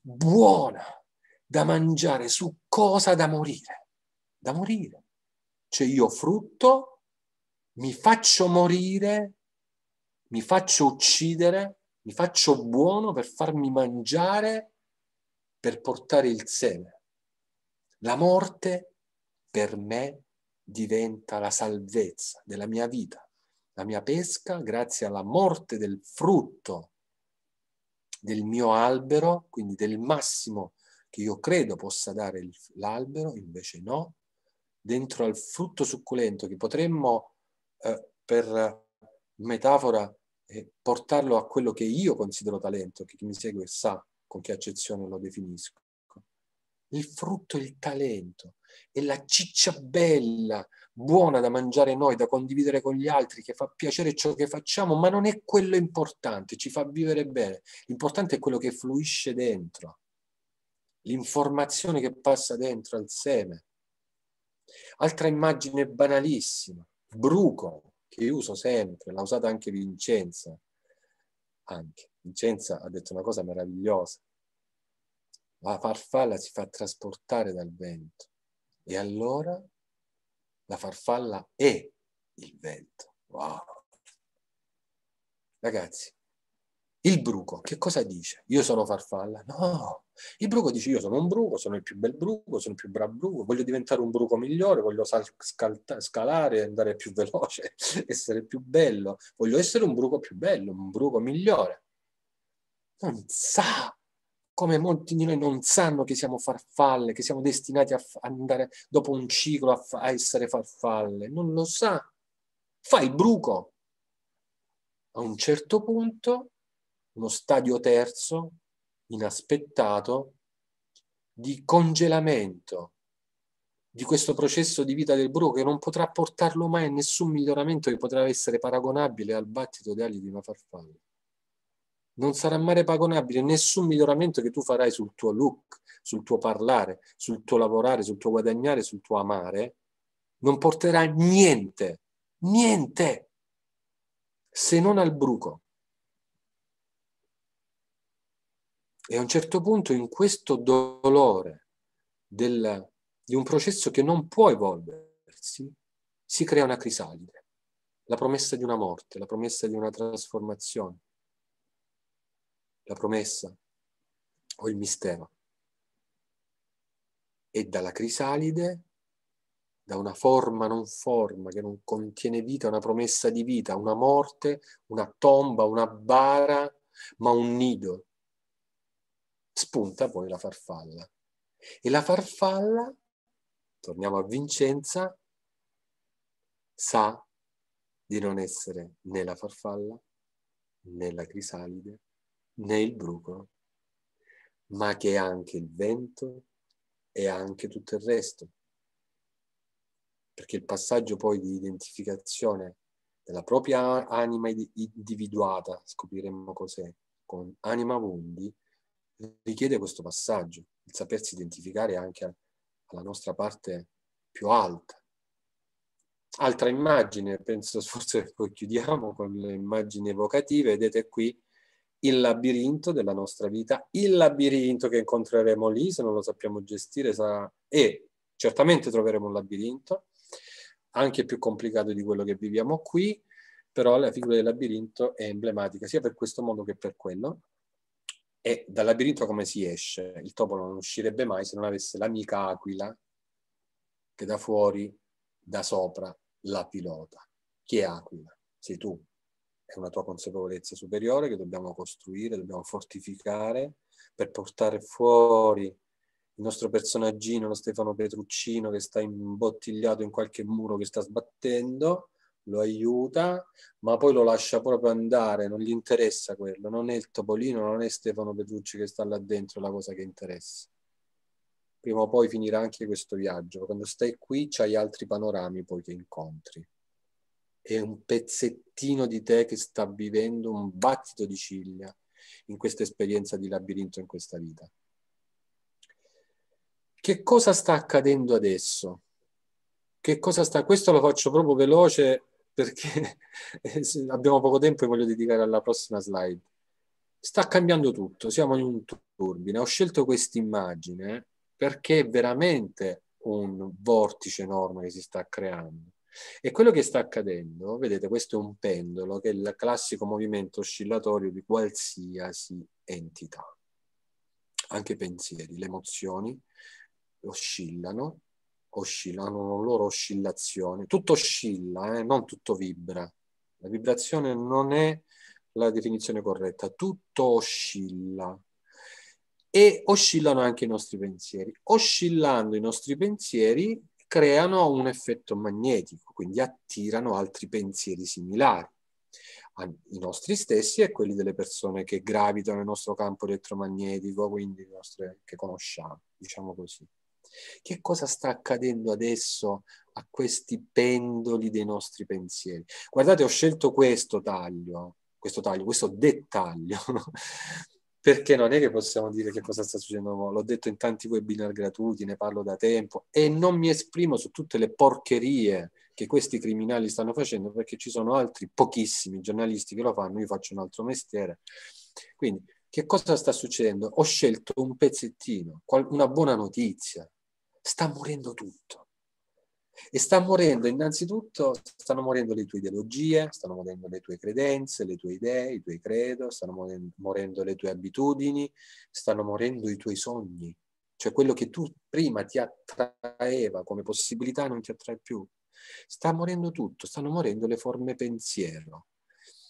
buona, da mangiare, su cosa da morire, da morire. Cioè io frutto, mi faccio morire, mi faccio uccidere, mi faccio buono per farmi mangiare, per portare il seme. La morte per me diventa la salvezza della mia vita la mia pesca grazie alla morte del frutto del mio albero, quindi del massimo che io credo possa dare l'albero, invece no, dentro al frutto succulento che potremmo eh, per metafora eh, portarlo a quello che io considero talento, che chi mi segue sa con che accezione lo definisco. Il frutto, il talento, è la ciccia bella, buona da mangiare noi, da condividere con gli altri, che fa piacere ciò che facciamo, ma non è quello importante, ci fa vivere bene. L'importante è quello che fluisce dentro, l'informazione che passa dentro al seme. Altra immagine banalissima, bruco, che uso sempre, l'ha usata anche Vincenza. Anche. Vincenza ha detto una cosa meravigliosa. La farfalla si fa trasportare dal vento e allora la farfalla è il vento. Wow. Ragazzi, il bruco che cosa dice? Io sono farfalla? No, il bruco dice io sono un bruco, sono il più bel bruco, sono il più bravo bruco, voglio diventare un bruco migliore, voglio scalare, andare più veloce, essere più bello, voglio essere un bruco più bello, un bruco migliore. Non sa come molti di noi non sanno che siamo farfalle, che siamo destinati a andare dopo un ciclo a, a essere farfalle, non lo sa, fa il bruco. A un certo punto, uno stadio terzo, inaspettato, di congelamento di questo processo di vita del bruco che non potrà portarlo mai a nessun miglioramento che potrà essere paragonabile al battito di ali di una farfalla non sarà mai paragonabile nessun miglioramento che tu farai sul tuo look, sul tuo parlare, sul tuo lavorare, sul tuo guadagnare, sul tuo amare, non porterà niente, niente, se non al bruco. E a un certo punto in questo dolore del, di un processo che non può evolversi, si crea una crisalide, la promessa di una morte, la promessa di una trasformazione, la promessa o il mistero. E dalla crisalide, da una forma non forma che non contiene vita, una promessa di vita, una morte, una tomba, una bara, ma un nido, spunta poi la farfalla. E la farfalla, torniamo a Vincenza, sa di non essere né la farfalla né la crisalide né il bruco, ma che è anche il vento e anche tutto il resto. Perché il passaggio poi di identificazione della propria anima individuata, scopriremo cos'è, con anima mundi, richiede questo passaggio, il sapersi identificare anche alla nostra parte più alta. Altra immagine, penso forse poi chiudiamo con le immagini evocative, vedete qui il labirinto della nostra vita, il labirinto che incontreremo lì se non lo sappiamo gestire sarà... e certamente troveremo un labirinto, anche più complicato di quello che viviamo qui, però la figura del labirinto è emblematica sia per questo mondo che per quello. E dal labirinto come si esce? Il topo non uscirebbe mai se non avesse l'amica aquila che da fuori, da sopra, la pilota. Chi è aquila? Sei tu, è una tua consapevolezza superiore che dobbiamo costruire, dobbiamo fortificare per portare fuori il nostro personaggino, lo Stefano Petruccino che sta imbottigliato in qualche muro che sta sbattendo, lo aiuta, ma poi lo lascia proprio andare, non gli interessa quello, non è il Topolino, non è Stefano Petrucci che sta là dentro la cosa che interessa. Prima o poi finirà anche questo viaggio, quando stai qui c'hai altri panorami poi che incontri è un pezzettino di te che sta vivendo un battito di ciglia in questa esperienza di labirinto in questa vita. Che cosa sta accadendo adesso? Che cosa sta? Questo lo faccio proprio veloce perché abbiamo poco tempo e voglio dedicare alla prossima slide. Sta cambiando tutto, siamo in un turbine. Ho scelto questa immagine perché è veramente un vortice enorme che si sta creando. E quello che sta accadendo, vedete, questo è un pendolo che è il classico movimento oscillatorio di qualsiasi entità. Anche i pensieri, le emozioni oscillano, oscillano loro oscillazione. Tutto oscilla, eh? non tutto vibra. La vibrazione non è la definizione corretta, tutto oscilla e oscillano anche i nostri pensieri. Oscillando i nostri pensieri creano un effetto magnetico, quindi attirano altri pensieri similari, i nostri stessi e quelli delle persone che gravitano nel nostro campo elettromagnetico, quindi le nostre, che conosciamo, diciamo così. Che cosa sta accadendo adesso a questi pendoli dei nostri pensieri? Guardate, ho scelto questo taglio, questo taglio, questo dettaglio, perché non è che possiamo dire che cosa sta succedendo, l'ho detto in tanti webinar gratuiti, ne parlo da tempo e non mi esprimo su tutte le porcherie che questi criminali stanno facendo perché ci sono altri pochissimi giornalisti che lo fanno, io faccio un altro mestiere. Quindi che cosa sta succedendo? Ho scelto un pezzettino, una buona notizia, sta morendo tutto e sta morendo innanzitutto, stanno morendo le tue ideologie, stanno morendo le tue credenze, le tue idee, i tuoi credo, stanno morendo le tue abitudini, stanno morendo i tuoi sogni. Cioè quello che tu prima ti attraeva come possibilità non ti attrae più. Sta morendo tutto, stanno morendo le forme pensiero.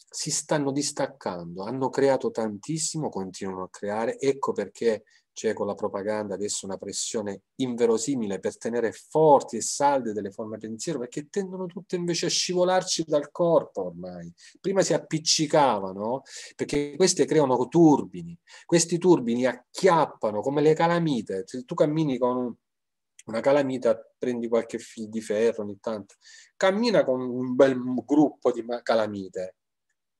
Si stanno distaccando, hanno creato tantissimo, continuano a creare. Ecco perché c'è cioè con la propaganda adesso una pressione inverosimile per tenere forti e salde delle forme di pensiero perché tendono tutte invece a scivolarci dal corpo ormai. Prima si appiccicavano perché queste creano turbini, questi turbini acchiappano come le calamite, se tu cammini con una calamita prendi qualche fil di ferro ogni tanto, cammina con un bel gruppo di calamite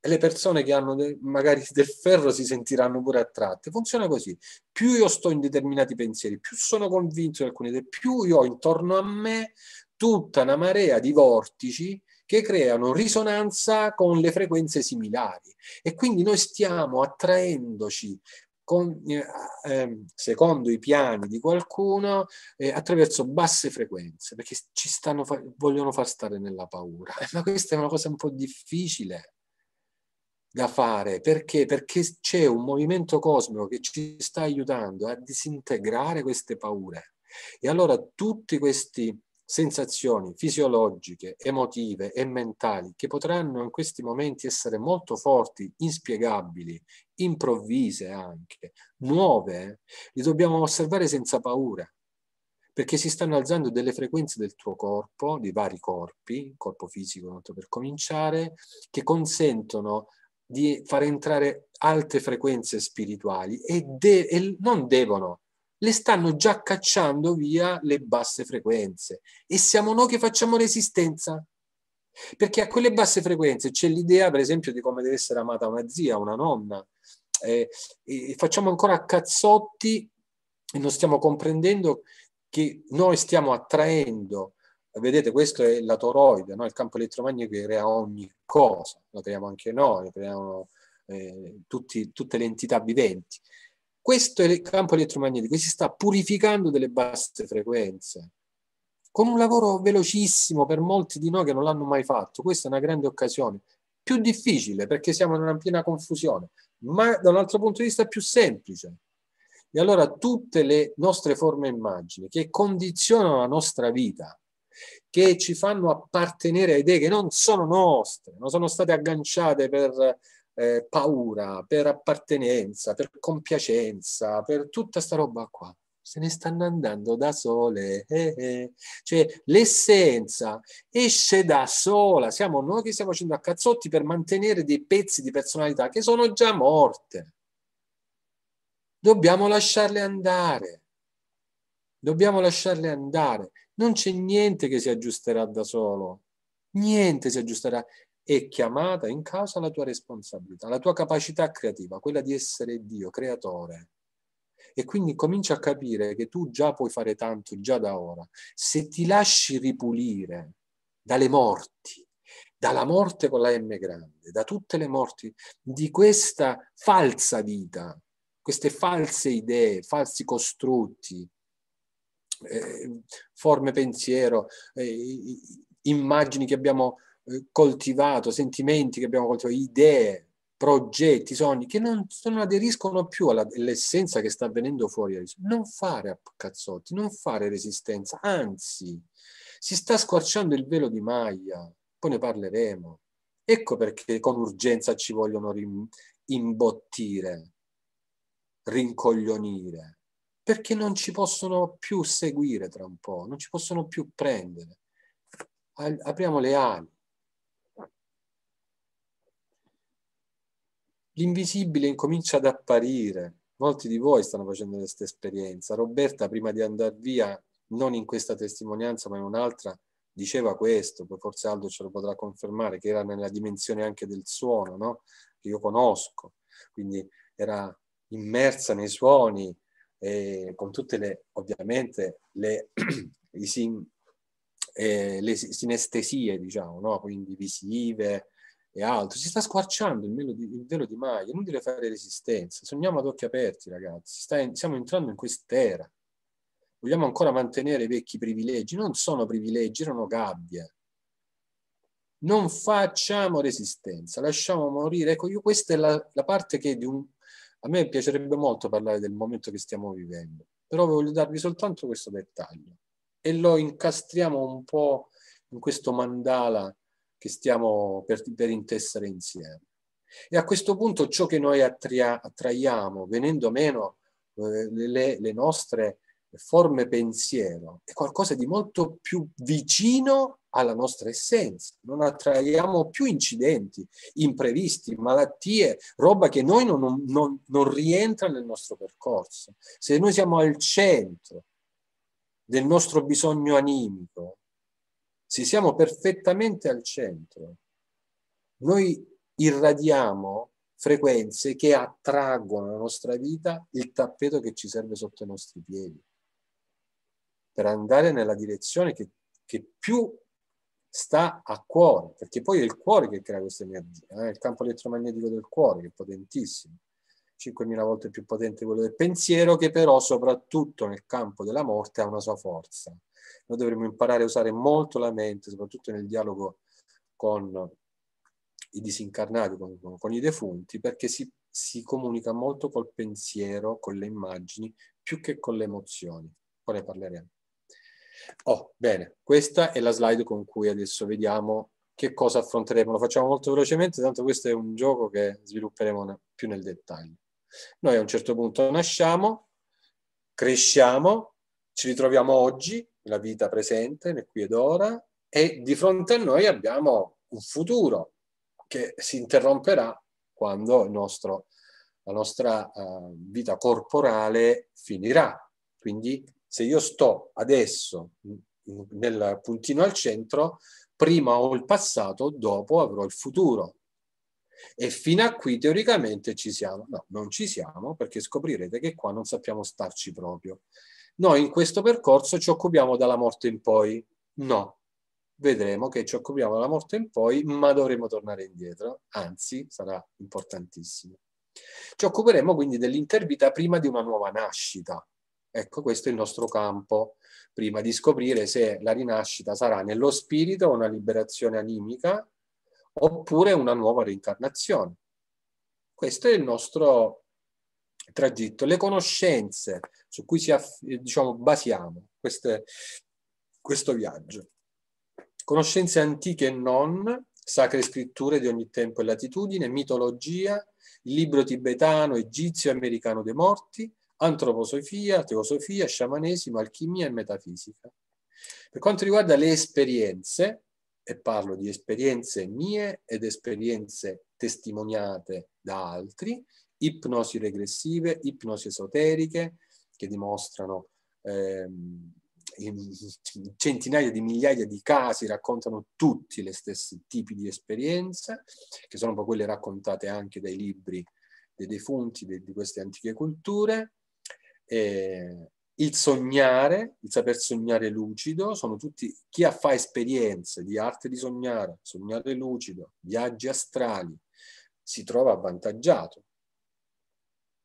e le persone che hanno de- magari del ferro si sentiranno pure attratte. Funziona così. Più io sto in determinati pensieri, più sono convinto di alcune idee, più io ho intorno a me tutta una marea di vortici che creano risonanza con le frequenze similari e quindi noi stiamo attraendoci con, eh, ehm, secondo i piani di qualcuno eh, attraverso basse frequenze perché ci stanno fa- vogliono far stare nella paura ma questa è una cosa un po' difficile da fare perché? Perché c'è un movimento cosmico che ci sta aiutando a disintegrare queste paure. E allora tutte queste sensazioni fisiologiche, emotive e mentali che potranno in questi momenti essere molto forti, inspiegabili, improvvise anche, nuove, li dobbiamo osservare senza paura, perché si stanno alzando delle frequenze del tuo corpo, di vari corpi, corpo fisico per cominciare, che consentono di far entrare alte frequenze spirituali e, de- e non devono, le stanno già cacciando via le basse frequenze e siamo noi che facciamo resistenza. Perché a quelle basse frequenze c'è l'idea, per esempio, di come deve essere amata una zia, una nonna. Eh, eh, facciamo ancora cazzotti e non stiamo comprendendo che noi stiamo attraendo vedete questo è la toroide, no? il campo elettromagnetico che crea ogni cosa, lo creiamo anche noi, lo creiamo eh, tutti, tutte le entità viventi. Questo è il campo elettromagnetico si sta purificando delle basse frequenze con un lavoro velocissimo per molti di noi che non l'hanno mai fatto. Questa è una grande occasione, più difficile perché siamo in una piena confusione, ma da un altro punto di vista più semplice. E allora tutte le nostre forme e immagini che condizionano la nostra vita, che ci fanno appartenere a idee che non sono nostre, non sono state agganciate per eh, paura, per appartenenza, per compiacenza, per tutta sta roba qua. Se ne stanno andando da sole, eh, eh. cioè l'essenza esce da sola. Siamo noi che stiamo facendo a cazzotti per mantenere dei pezzi di personalità che sono già morte. Dobbiamo lasciarle andare dobbiamo lasciarle andare non c'è niente che si aggiusterà da solo, niente si aggiusterà. È chiamata in causa la tua responsabilità, la tua capacità creativa, quella di essere Dio, creatore. E quindi comincia a capire che tu già puoi fare tanto, già da ora. Se ti lasci ripulire dalle morti, dalla morte con la M grande, da tutte le morti di questa falsa vita, queste false idee, falsi costrutti, eh, forme pensiero, eh, immagini che abbiamo eh, coltivato, sentimenti che abbiamo coltivato, idee, progetti, sogni che non, non aderiscono più all'essenza che sta avvenendo fuori. Non fare a cazzotti, non fare resistenza, anzi, si sta squarciando il velo di Maia, poi ne parleremo. Ecco perché con urgenza ci vogliono rim- imbottire, rincoglionire perché non ci possono più seguire tra un po', non ci possono più prendere. Apriamo le ali. L'invisibile incomincia ad apparire. Molti di voi stanno facendo questa esperienza. Roberta, prima di andare via, non in questa testimonianza, ma in un'altra, diceva questo, poi forse Aldo ce lo potrà confermare, che era nella dimensione anche del suono, no? che io conosco, quindi era immersa nei suoni, eh, con tutte le, ovviamente, le, sin, eh, le sinestesie, diciamo, no? quindi visive e altro. Si sta squarciando il, di, il velo di Maya, è inutile fare resistenza. Sogniamo ad occhi aperti, ragazzi. Sta, stiamo entrando in quest'era. Vogliamo ancora mantenere i vecchi privilegi? Non sono privilegi, erano gabbie. Non facciamo resistenza, lasciamo morire. Ecco, io questa è la, la parte che di un a me piacerebbe molto parlare del momento che stiamo vivendo, però voglio darvi soltanto questo dettaglio e lo incastriamo un po' in questo mandala che stiamo per, per intessere insieme. E a questo punto ciò che noi attria, attraiamo, venendo meno eh, le, le nostre forme pensiero, è qualcosa di molto più vicino alla nostra essenza, non attraiamo più incidenti, imprevisti, malattie, roba che noi non, non, non rientra nel nostro percorso. Se noi siamo al centro del nostro bisogno animico, se siamo perfettamente al centro, noi irradiamo frequenze che attraggono la nostra vita il tappeto che ci serve sotto i nostri piedi per andare nella direzione che, che più sta a cuore, perché poi è il cuore che crea questa energia, eh? il campo elettromagnetico del cuore che è potentissimo, 5.000 volte più potente di quello del pensiero, che però soprattutto nel campo della morte ha una sua forza. Noi dovremmo imparare a usare molto la mente, soprattutto nel dialogo con i disincarnati, con, con, con i defunti, perché si, si comunica molto col pensiero, con le immagini, più che con le emozioni. Poi ne parleremo. Oh, bene, questa è la slide con cui adesso vediamo che cosa affronteremo. Lo facciamo molto velocemente, tanto questo è un gioco che svilupperemo più nel dettaglio. Noi a un certo punto nasciamo, cresciamo, ci ritroviamo oggi, nella vita presente, nel qui ed ora, e di fronte a noi abbiamo un futuro che si interromperà quando nostro, la nostra uh, vita corporale finirà. Quindi se io sto adesso nel puntino al centro, prima ho il passato, dopo avrò il futuro. E fino a qui teoricamente ci siamo. No, non ci siamo perché scoprirete che qua non sappiamo starci proprio. Noi in questo percorso ci occupiamo dalla morte in poi? No. Vedremo che ci occupiamo dalla morte in poi, ma dovremo tornare indietro, anzi sarà importantissimo. Ci occuperemo quindi dell'intervita prima di una nuova nascita, Ecco, questo è il nostro campo, prima di scoprire se la rinascita sarà nello spirito una liberazione animica oppure una nuova reincarnazione. Questo è il nostro tragitto. Le conoscenze su cui si, diciamo, basiamo queste, questo viaggio. Conoscenze antiche e non, sacre scritture di ogni tempo e latitudine, mitologia, il libro tibetano, egizio e americano dei morti, antroposofia, teosofia, sciamanesimo, alchimia e metafisica. Per quanto riguarda le esperienze, e parlo di esperienze mie ed esperienze testimoniate da altri, ipnosi regressive, ipnosi esoteriche, che dimostrano eh, centinaia di migliaia di casi, raccontano tutti gli stessi tipi di esperienze, che sono poi quelle raccontate anche dai libri dei defunti di queste antiche culture, eh, il sognare, il saper sognare lucido, sono tutti, chi ha fa esperienze di arte di sognare, sognare lucido, viaggi astrali, si trova avvantaggiato,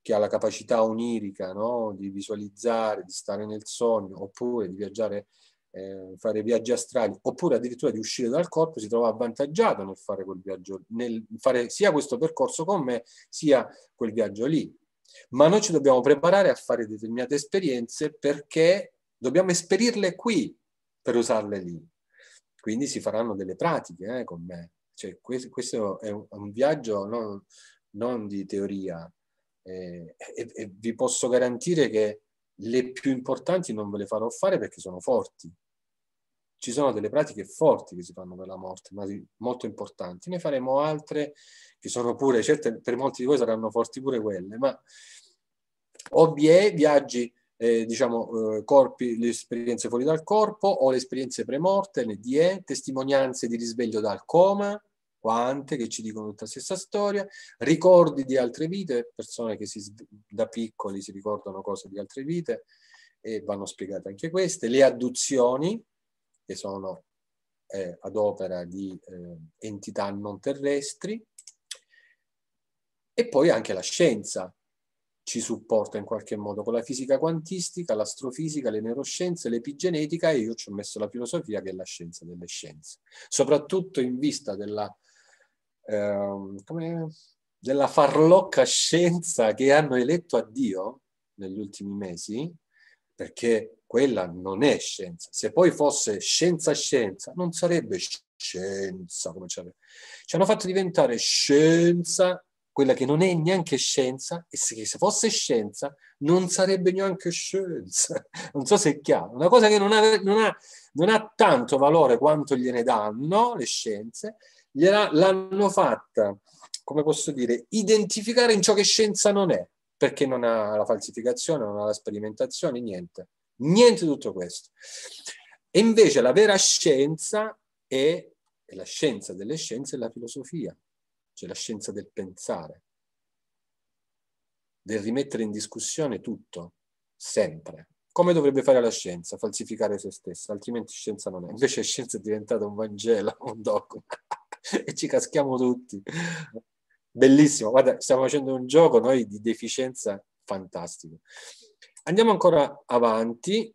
Chi ha la capacità onirica no? di visualizzare, di stare nel sogno, oppure di viaggiare, eh, fare viaggi astrali, oppure addirittura di uscire dal corpo, si trova avvantaggiato nel fare quel viaggio, nel fare sia questo percorso con me, sia quel viaggio lì ma noi ci dobbiamo preparare a fare determinate esperienze perché dobbiamo esperirle qui per usarle lì. Quindi si faranno delle pratiche eh, con me. Cioè, questo, è un, un viaggio non, non, di teoria eh, e, e vi posso garantire che le più importanti non ve le farò fare perché sono forti, ci sono delle pratiche forti che si fanno per la morte, ma molto importanti. Ne faremo altre che sono pure, certe per molti di voi saranno forti pure quelle, ma OBE, viaggi, eh, diciamo, eh, corpi, le esperienze fuori dal corpo o le esperienze premorte, DE, testimonianze di risveglio dal coma, quante che ci dicono tutta la stessa storia, ricordi di altre vite, persone che si, da piccoli si ricordano cose di altre vite e vanno spiegate anche queste, le adduzioni, che sono eh, ad opera di eh, entità non terrestri e poi anche la scienza ci supporta in qualche modo con la fisica quantistica, l'astrofisica, le neuroscienze, l'epigenetica e io ci ho messo la filosofia che è la scienza delle scienze, soprattutto in vista della, eh, della farlocca scienza che hanno eletto a Dio negli ultimi mesi, perché quella non è scienza. Se poi fosse scienza scienza, non sarebbe scienza come ci hanno fatto diventare scienza quella che non è neanche scienza e se, se fosse scienza non sarebbe neanche scienza. Non so se è chiaro. Una cosa che non ha, non ha, non ha tanto valore quanto gliene danno le scienze, gliela, l'hanno fatta, come posso dire, identificare in ciò che scienza non è, perché non ha la falsificazione, non ha la sperimentazione, niente. Niente di tutto questo. E invece la vera scienza è, è la scienza delle scienze è la filosofia, cioè la scienza del pensare, del rimettere in discussione tutto, sempre. Come dovrebbe fare la scienza? Falsificare se stessa, altrimenti scienza non è. Invece scienza è diventata un Vangelo, un dogma, e ci caschiamo tutti. Bellissimo, guarda, stiamo facendo un gioco noi di deficienza fantastico. Andiamo ancora avanti,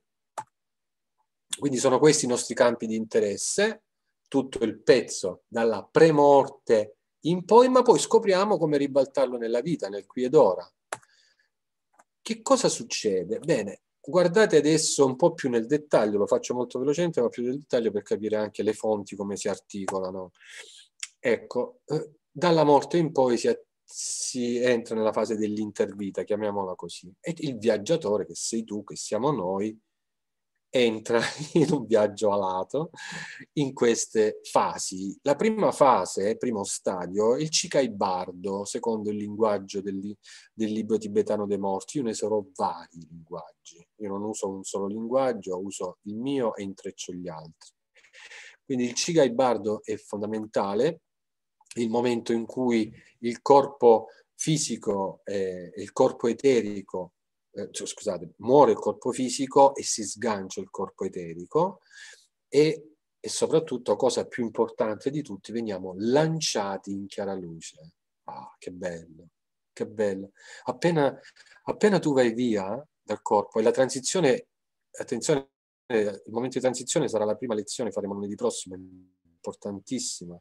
quindi sono questi i nostri campi di interesse, tutto il pezzo dalla premorte in poi, ma poi scopriamo come ribaltarlo nella vita, nel qui ed ora. Che cosa succede? Bene, guardate adesso un po' più nel dettaglio, lo faccio molto velocemente, ma più nel dettaglio per capire anche le fonti, come si articolano. Ecco, eh, dalla morte in poi si, attiva si entra nella fase dell'intervita, chiamiamola così, e il viaggiatore, che sei tu, che siamo noi, entra in un viaggio alato in queste fasi. La prima fase, primo stadio, è il Bardo, secondo il linguaggio del, del, libro tibetano dei morti. Io ne sarò vari linguaggi. Io non uso un solo linguaggio, uso il mio e intreccio gli altri. Quindi il Bardo è fondamentale il momento in cui il corpo fisico e il corpo eterico, eh, cioè, scusate, muore il corpo fisico e si sgancia il corpo eterico e, e soprattutto, cosa più importante di tutti, veniamo lanciati in chiara luce. Ah, che bello, che bello. Appena, appena tu vai via dal corpo e la transizione, attenzione, eh, il momento di transizione sarà la prima lezione, faremo lunedì prossimo, importantissima,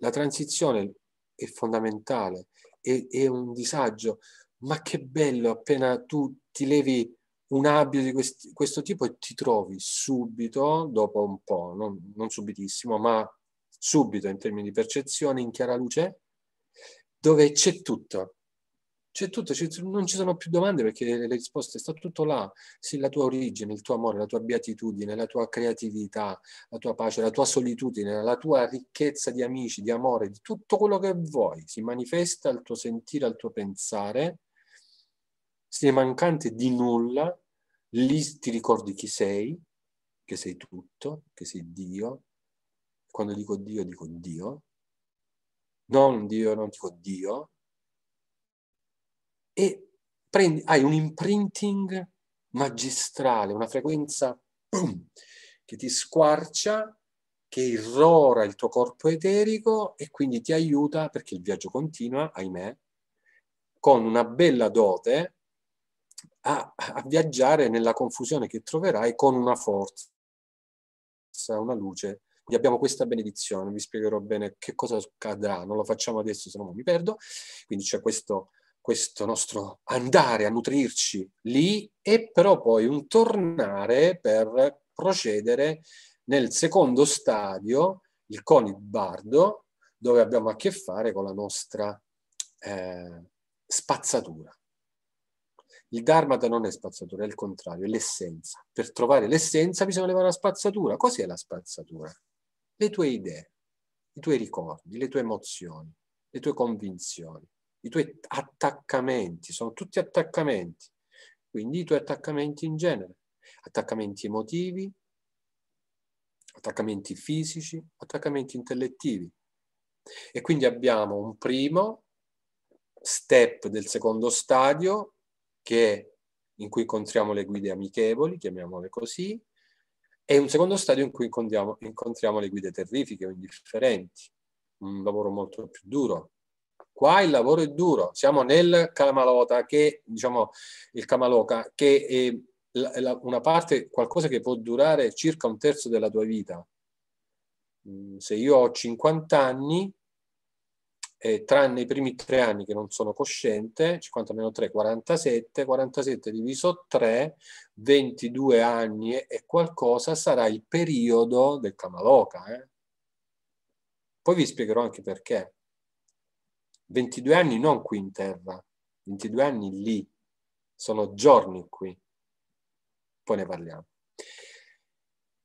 la transizione è fondamentale, è, è un disagio, ma che bello appena tu ti levi un abito di questi, questo tipo e ti trovi subito, dopo un po', non, non subitissimo, ma subito in termini di percezione, in chiara luce, dove c'è tutto, c'è tutto, c'è, non ci sono più domande perché le, le risposte sta tutto là, sì, la tua origine, il tuo amore, la tua beatitudine, la tua creatività, la tua pace, la tua solitudine, la tua ricchezza di amici, di amore, di tutto quello che vuoi, si manifesta al tuo sentire, al tuo pensare, sei mancante di nulla, lì ti ricordi chi sei, che sei tutto, che sei Dio, quando dico Dio dico Dio, non Dio, non dico Dio, e prendi, hai un imprinting magistrale, una frequenza boom, che ti squarcia, che irrora il tuo corpo eterico e quindi ti aiuta, perché il viaggio continua, ahimè, con una bella dote a, a viaggiare nella confusione che troverai con una forza, una luce abbiamo questa benedizione, vi spiegherò bene che cosa accadrà, non lo facciamo adesso se no mi perdo, quindi c'è questo questo nostro andare a nutrirci lì e però poi un tornare per procedere nel secondo stadio, il Conid Bardo, dove abbiamo a che fare con la nostra eh, spazzatura. Il Dharmata non è spazzatura, è il contrario, è l'essenza. Per trovare l'essenza bisogna levare la spazzatura. Cos'è la spazzatura? Le tue idee, i tuoi ricordi, le tue emozioni, le tue convinzioni i tuoi attaccamenti, sono tutti attaccamenti, quindi i tuoi attaccamenti in genere, attaccamenti emotivi, attaccamenti fisici, attaccamenti intellettivi. E quindi abbiamo un primo step del secondo stadio che, è in cui incontriamo le guide amichevoli, chiamiamole così, e un secondo stadio in cui incontriamo, incontriamo le guide terrifiche o indifferenti, un lavoro molto più duro, Qua il lavoro è duro, siamo nel Kamalota, che diciamo il Camaloca, che è una parte, qualcosa che può durare circa un terzo della tua vita. Mm, se io ho 50 anni, eh, tranne i primi tre anni che non sono cosciente, 50 meno 3, 47, 47 diviso 3, 22 anni e qualcosa sarà il periodo del Kamaloka. Eh? Poi vi spiegherò anche perché. 22 anni non qui in terra, 22 anni lì, sono giorni qui. Poi ne parliamo.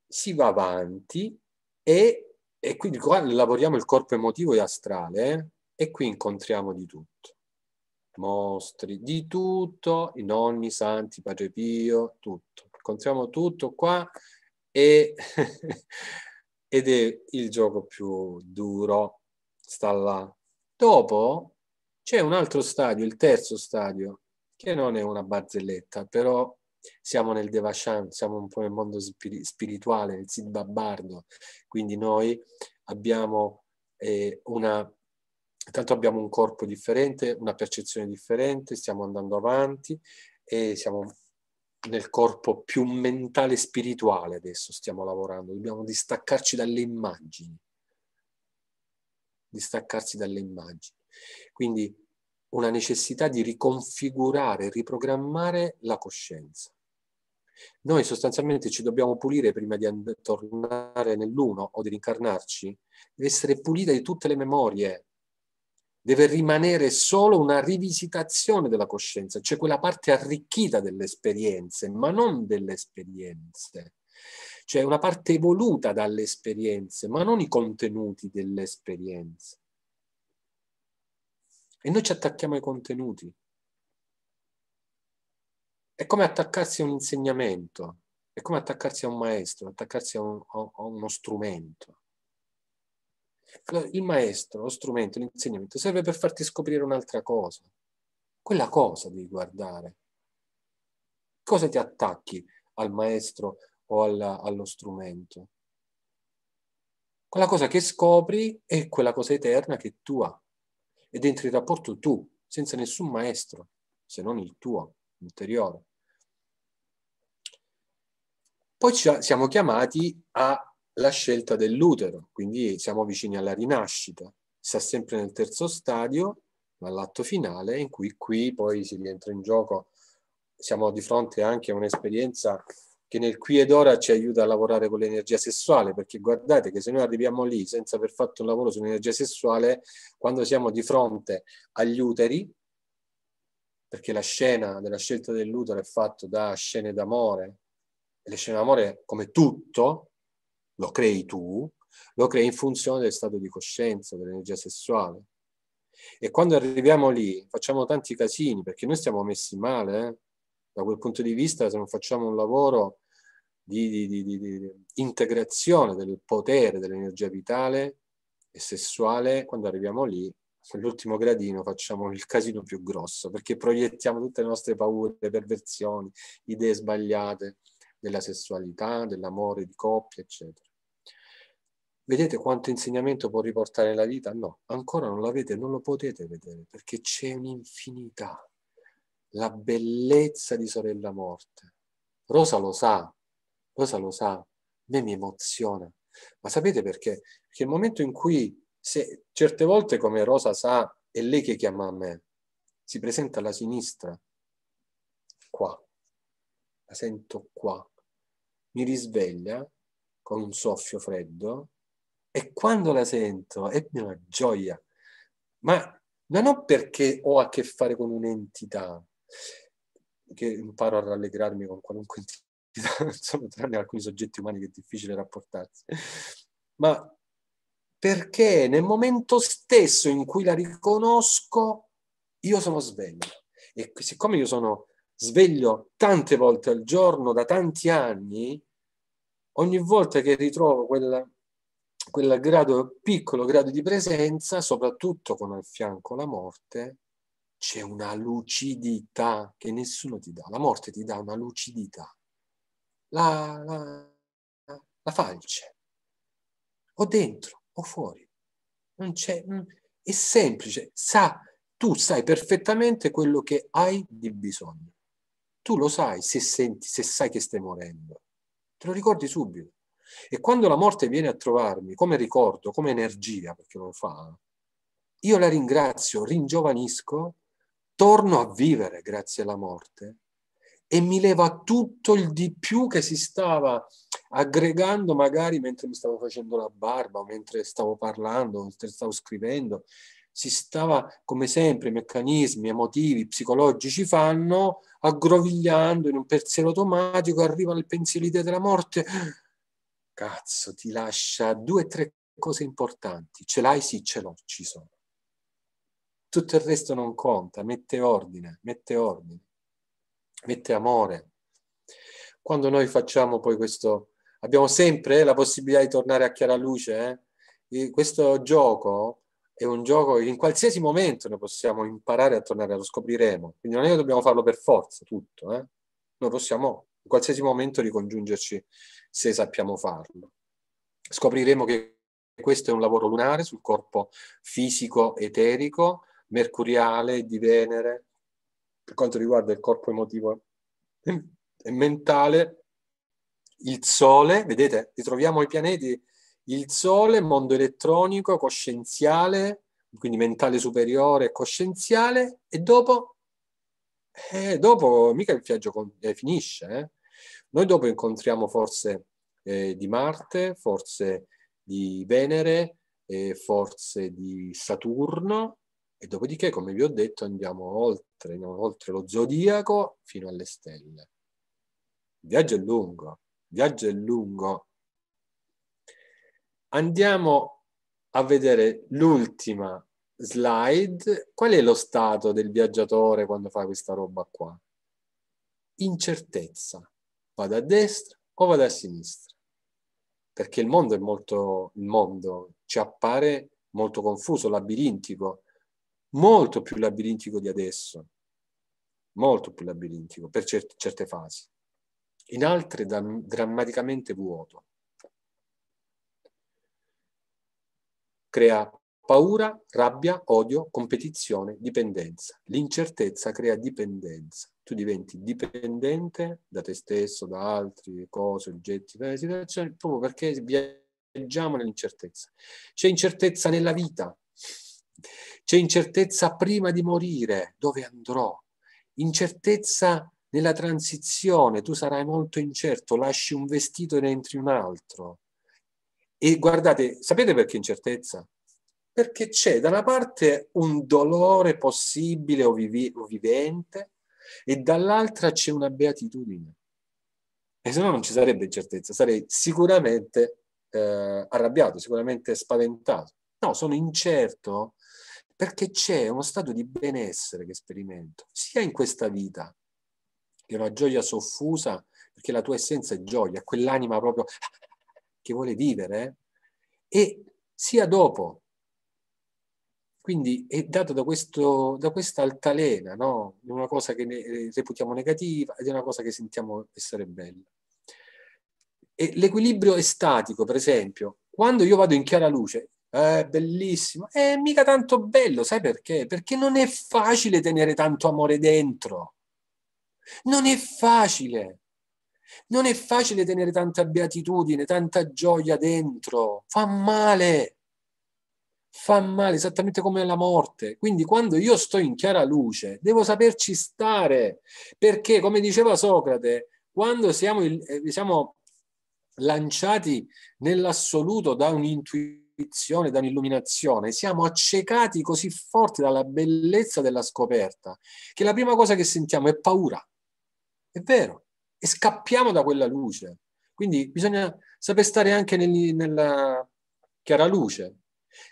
Si va avanti e, e quindi qua lavoriamo il corpo emotivo e astrale eh? e qui incontriamo di tutto. Mostri, di tutto, i nonni, santi, Padre Pio, tutto. Incontriamo tutto qua e, ed è il gioco più duro, sta là, Dopo c'è un altro stadio, il terzo stadio, che non è una barzelletta, però siamo nel Devashan, siamo un po' nel mondo spirituale, nel Sid quindi noi abbiamo eh, una tanto abbiamo un corpo differente, una percezione differente, stiamo andando avanti e siamo nel corpo più mentale e spirituale adesso stiamo lavorando, dobbiamo distaccarci dalle immagini distaccarsi dalle immagini. Quindi una necessità di riconfigurare, riprogrammare la coscienza. Noi sostanzialmente ci dobbiamo pulire prima di tornare nell'uno o di rincarnarci, deve essere pulita di tutte le memorie, deve rimanere solo una rivisitazione della coscienza, cioè quella parte arricchita delle esperienze, ma non delle esperienze cioè una parte evoluta dalle esperienze, ma non i contenuti delle esperienze. E noi ci attacchiamo ai contenuti. È come attaccarsi a un insegnamento, è come attaccarsi a un maestro, attaccarsi a, un, a uno strumento. Il maestro, lo strumento, l'insegnamento serve per farti scoprire un'altra cosa. Quella cosa devi guardare. Cosa ti attacchi al maestro, o alla, allo strumento. Quella cosa che scopri è quella cosa eterna che è tua ed entri in rapporto tu, senza nessun maestro, se non il tuo interiore. Poi ci, siamo chiamati alla scelta dell'utero, quindi siamo vicini alla rinascita. Sta sempre nel terzo stadio, ma all'atto finale, in cui qui poi si rientra in gioco, siamo di fronte anche a un'esperienza che nel qui ed ora ci aiuta a lavorare con l'energia sessuale, perché guardate che se noi arriviamo lì senza aver fatto un lavoro sull'energia sessuale, quando siamo di fronte agli uteri, perché la scena della scelta dell'utero è fatta da scene d'amore, e le scene d'amore come tutto lo crei tu, lo crei in funzione del stato di coscienza, dell'energia sessuale. E quando arriviamo lì facciamo tanti casini perché noi stiamo messi male, eh? da quel punto di vista se non facciamo un lavoro di, di, di integrazione del potere dell'energia vitale e sessuale, quando arriviamo lì, sull'ultimo gradino facciamo il casino più grosso, perché proiettiamo tutte le nostre paure, le perversioni, idee sbagliate della sessualità, dell'amore di coppia, eccetera. Vedete quanto insegnamento può riportare la vita? No, ancora non l'avete, non lo potete vedere, perché c'è un'infinità, la bellezza di sorella morte. Rosa lo sa, Rosa lo sa, a me mi emoziona. Ma sapete perché? Perché il momento in cui, se, certe volte come Rosa sa, è lei che chiama a me, si presenta alla sinistra, qua, la sento qua, mi risveglia con un soffio freddo e quando la sento è una gioia, ma non ho perché ho a che fare con un'entità, che imparo a rallegrarmi con qualunque entità insomma, tranne alcuni soggetti umani che è difficile rapportarsi. Ma perché nel momento stesso in cui la riconosco, io sono sveglio. E siccome io sono sveglio tante volte al giorno, da tanti anni, ogni volta che ritrovo quella, quel grado, piccolo grado di presenza, soprattutto con al fianco la morte, c'è una lucidità che nessuno ti dà. La morte ti dà una lucidità la, la, la falce, o dentro o fuori. Non c'è, è semplice, sa, tu sai perfettamente quello che hai di bisogno. Tu lo sai se, senti, se sai che stai morendo. Te lo ricordi subito. E quando la morte viene a trovarmi come ricordo, come energia, perché lo fa, io la ringrazio, ringiovanisco, torno a vivere grazie alla morte e mi leva tutto il di più che si stava aggregando magari mentre mi stavo facendo la barba, mentre stavo parlando, mentre stavo scrivendo. Si stava, come sempre, i meccanismi emotivi, psicologici fanno, aggrovigliando in un pensiero automatico, arriva il pensierideo della morte. Cazzo, ti lascia due o tre cose importanti. Ce l'hai? Sì, ce l'ho, ci sono. Tutto il resto non conta, mette ordine, mette ordine mette amore. Quando noi facciamo poi questo, abbiamo sempre la possibilità di tornare a chiara luce. Eh? Questo gioco è un gioco in qualsiasi momento noi possiamo imparare a tornare, lo scopriremo. Quindi non è che dobbiamo farlo per forza tutto, eh? noi possiamo in qualsiasi momento ricongiungerci se sappiamo farlo. Scopriremo che questo è un lavoro lunare sul corpo fisico, eterico, mercuriale, di Venere, per quanto riguarda il corpo emotivo e mentale, il Sole, vedete, ritroviamo i pianeti, il Sole, mondo elettronico, coscienziale, quindi mentale superiore, coscienziale, e dopo, eh, dopo mica il viaggio con, eh, finisce. Eh. Noi dopo incontriamo forse eh, di Marte, forse di Venere, forse di Saturno, e dopodiché, come vi ho detto, andiamo oltre, andiamo oltre lo zodiaco fino alle stelle. Il viaggio è lungo, il viaggio è lungo. Andiamo a vedere l'ultima slide. Qual è lo stato del viaggiatore quando fa questa roba qua? Incertezza. Vado a destra o vado a sinistra? Perché il mondo è molto, il mondo ci appare molto confuso, labirintico molto più labirintico di adesso, molto più labirintico per cert certe fasi, in altre drammaticamente vuoto. Crea paura, rabbia, odio, competizione, dipendenza. L'incertezza crea dipendenza. Tu diventi dipendente da te stesso, da altri, cose, oggetti, situazioni, proprio perché viaggiamo nell'incertezza. C'è incertezza nella vita, c'è incertezza prima di morire, dove andrò? Incertezza nella transizione, tu sarai molto incerto, lasci un vestito e ne entri un altro. E guardate, sapete perché incertezza? Perché c'è da una parte un dolore possibile o, vivi- o vivente e dall'altra c'è una beatitudine. E se no non ci sarebbe incertezza, sarei sicuramente eh, arrabbiato, sicuramente spaventato. No, sono incerto perché c'è uno stato di benessere che sperimento, sia in questa vita, che è una gioia soffusa, perché la tua essenza è gioia, quell'anima proprio che vuole vivere, eh, e sia dopo. Quindi è dato da, questo, da questa altalena, no? di una cosa che ne eh, reputiamo negativa ed è una cosa che sentiamo essere bella. E l'equilibrio estatico, per esempio, quando io vado in chiara luce, eh, bellissimo. È mica tanto bello, sai perché? Perché non è facile tenere tanto amore dentro. Non è facile. Non è facile tenere tanta beatitudine, tanta gioia dentro. Fa male. Fa male, esattamente come la morte. Quindi quando io sto in chiara luce, devo saperci stare. Perché, come diceva Socrate, quando siamo, eh, siamo lanciati nell'assoluto da un'intuizione, intuizione, da un'illuminazione, siamo accecati così forti dalla bellezza della scoperta che la prima cosa che sentiamo è paura. È vero, e scappiamo da quella luce. Quindi bisogna saper stare anche nel, nella chiara luce.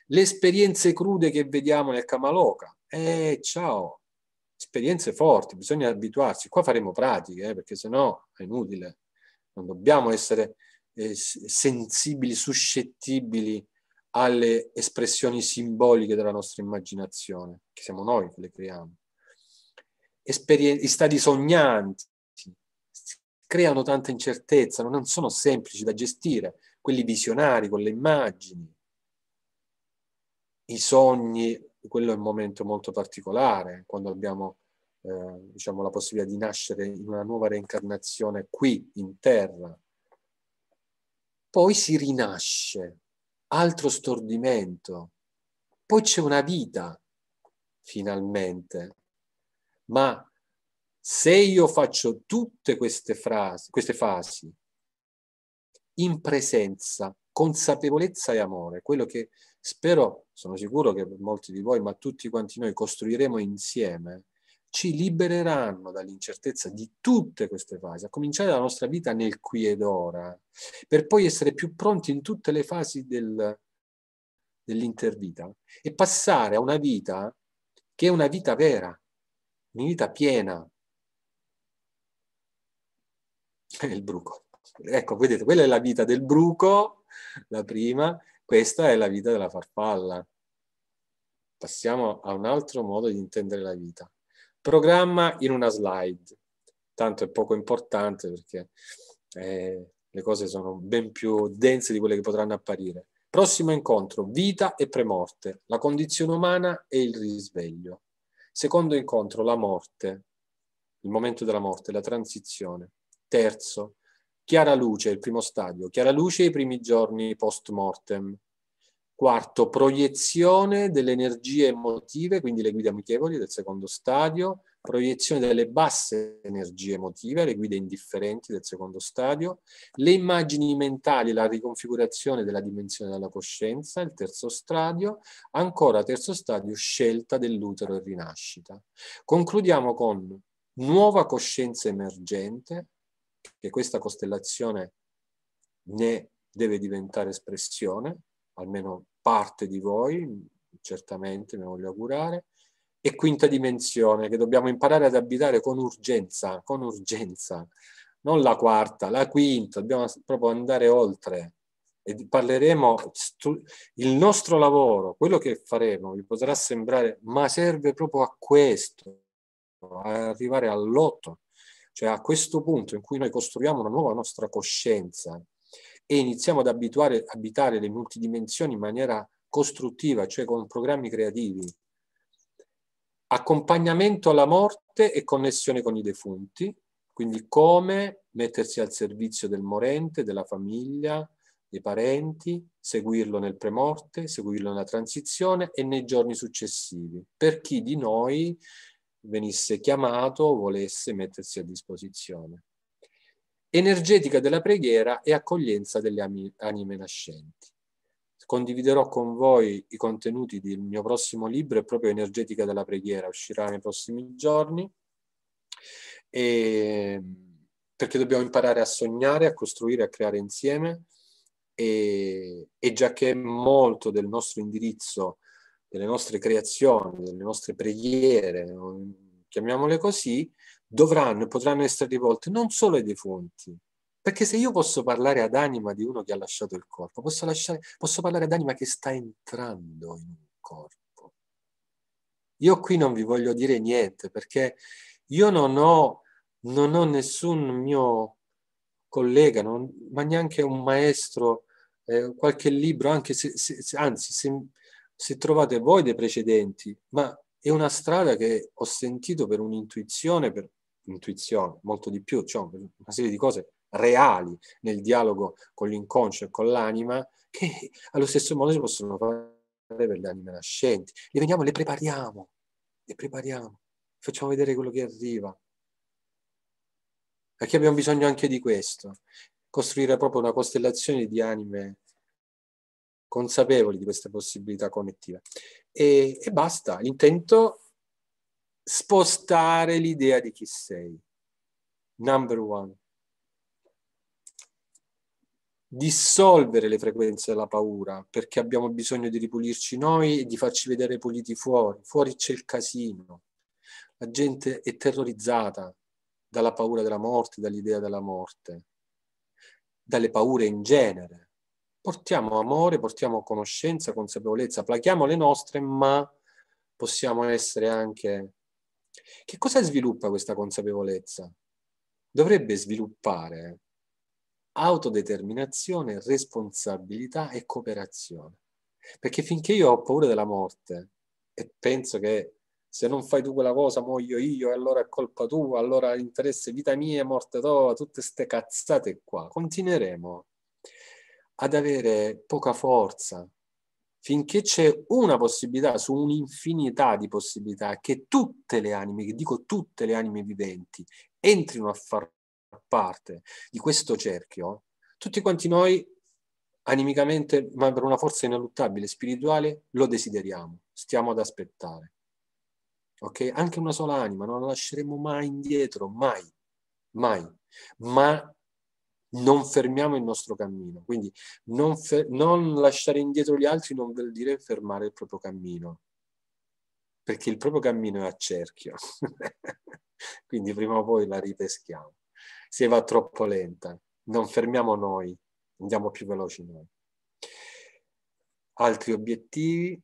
Le esperienze crude che vediamo nel Kamaloka, eh ciao, esperienze forti, bisogna abituarsi. Qua faremo pratiche, eh, perché sennò è inutile. Non dobbiamo essere eh, sensibili, suscettibili alle espressioni simboliche della nostra immaginazione, che siamo noi che le creiamo. Esperien- stati sognanti creano tanta incertezza, non sono semplici da gestire, quelli visionari con le immagini, i sogni, quello è un momento molto particolare, quando abbiamo eh, diciamo, la possibilità di nascere in una nuova reincarnazione qui in terra. Poi si rinasce altro stordimento. Poi c'è una vita, finalmente. Ma se io faccio tutte queste, frasi, queste fasi in presenza, consapevolezza e amore, quello che spero, sono sicuro che molti di voi, ma tutti quanti noi costruiremo insieme, ci libereranno dall'incertezza di tutte queste fasi, a cominciare dalla nostra vita nel qui ed ora, per poi essere più pronti in tutte le fasi del, dell'intervita e passare a una vita che è una vita vera, una vita piena. È il bruco. Ecco, vedete, quella è la vita del bruco, la prima, questa è la vita della farfalla. Passiamo a un altro modo di intendere la vita. Programma in una slide. Tanto è poco importante perché eh, le cose sono ben più dense di quelle che potranno apparire. Prossimo incontro, vita e premorte, la condizione umana e il risveglio. Secondo incontro, la morte, il momento della morte, la transizione. Terzo, chiara luce, il primo stadio, chiara luce i primi giorni post mortem, Quarto, proiezione delle energie emotive, quindi le guide amichevoli del secondo stadio, proiezione delle basse energie emotive, le guide indifferenti del secondo stadio, le immagini mentali, la riconfigurazione della dimensione della coscienza, il terzo stadio, ancora terzo stadio, scelta dell'utero e rinascita. Concludiamo con nuova coscienza emergente, che questa costellazione ne deve diventare espressione, almeno parte di voi, certamente me lo voglio augurare, e quinta dimensione che dobbiamo imparare ad abitare con urgenza, con urgenza, non la quarta, la quinta, dobbiamo proprio andare oltre e parleremo, il nostro lavoro, quello che faremo, vi potrà sembrare, ma serve proprio a questo, a arrivare all'otto, cioè a questo punto in cui noi costruiamo una nuova nostra coscienza, e iniziamo ad abituare, abitare le multidimensioni in maniera costruttiva, cioè con programmi creativi, accompagnamento alla morte e connessione con i defunti, quindi come mettersi al servizio del morente, della famiglia, dei parenti, seguirlo nel premorte, seguirlo nella transizione e nei giorni successivi, per chi di noi venisse chiamato o volesse mettersi a disposizione energetica della preghiera e accoglienza delle anime nascenti. Condividerò con voi i contenuti del mio prossimo libro, è proprio Energetica della preghiera, uscirà nei prossimi giorni, e... Ehm, perché dobbiamo imparare a sognare, a costruire, a creare insieme e, e già che molto del nostro indirizzo, delle nostre creazioni, delle nostre preghiere, chiamiamole così, dovranno e potranno essere rivolte non solo ai defunti, perché se io posso parlare ad anima di uno che ha lasciato il corpo, posso, lasciare, posso parlare ad anima che sta entrando in un corpo. Io qui non vi voglio dire niente perché io non ho, non ho nessun mio collega, non, ma neanche un maestro, eh, qualche libro, anche se, se, se anzi, se, se trovate voi dei precedenti, ma è una strada che ho sentito per un'intuizione, per, intuizione, molto di più, cioè una serie di cose reali nel dialogo con l'inconscio e con l'anima che allo stesso modo si possono fare per le anime nascenti. Le veniamo, le prepariamo, le prepariamo, facciamo vedere quello che arriva. Perché abbiamo bisogno anche di questo, costruire proprio una costellazione di anime consapevoli di queste possibilità connettive. E, e basta, l'intento spostare l'idea di chi sei. Number one. Dissolvere le frequenze della paura perché abbiamo bisogno di ripulirci noi e di farci vedere puliti fuori. Fuori c'è il casino. La gente è terrorizzata dalla paura della morte, dall'idea della morte, dalle paure in genere. Portiamo amore, portiamo conoscenza, consapevolezza, plachiamo le nostre, ma possiamo essere anche che cosa sviluppa questa consapevolezza? Dovrebbe sviluppare autodeterminazione, responsabilità e cooperazione. Perché finché io ho paura della morte e penso che se non fai tu quella cosa muoio io e allora è colpa tua, allora interesse vita mia, e morte tua, tutte ste cazzate qua, continueremo ad avere poca forza, finché c'è una possibilità su un'infinità di possibilità che tutte le anime, che dico tutte le anime viventi, entrino a far parte di questo cerchio, tutti quanti noi animicamente, ma per una forza ineluttabile, spirituale, lo desideriamo, stiamo ad aspettare. Ok? Anche una sola anima, non la lasceremo mai indietro, mai, mai. Ma non fermiamo il nostro cammino. Quindi non, fer- non lasciare indietro gli altri non vuol dire fermare il proprio cammino, perché il proprio cammino è a cerchio. Quindi prima o poi la ripeschiamo. Se va troppo lenta, non fermiamo noi, andiamo più veloci noi. Altri obiettivi,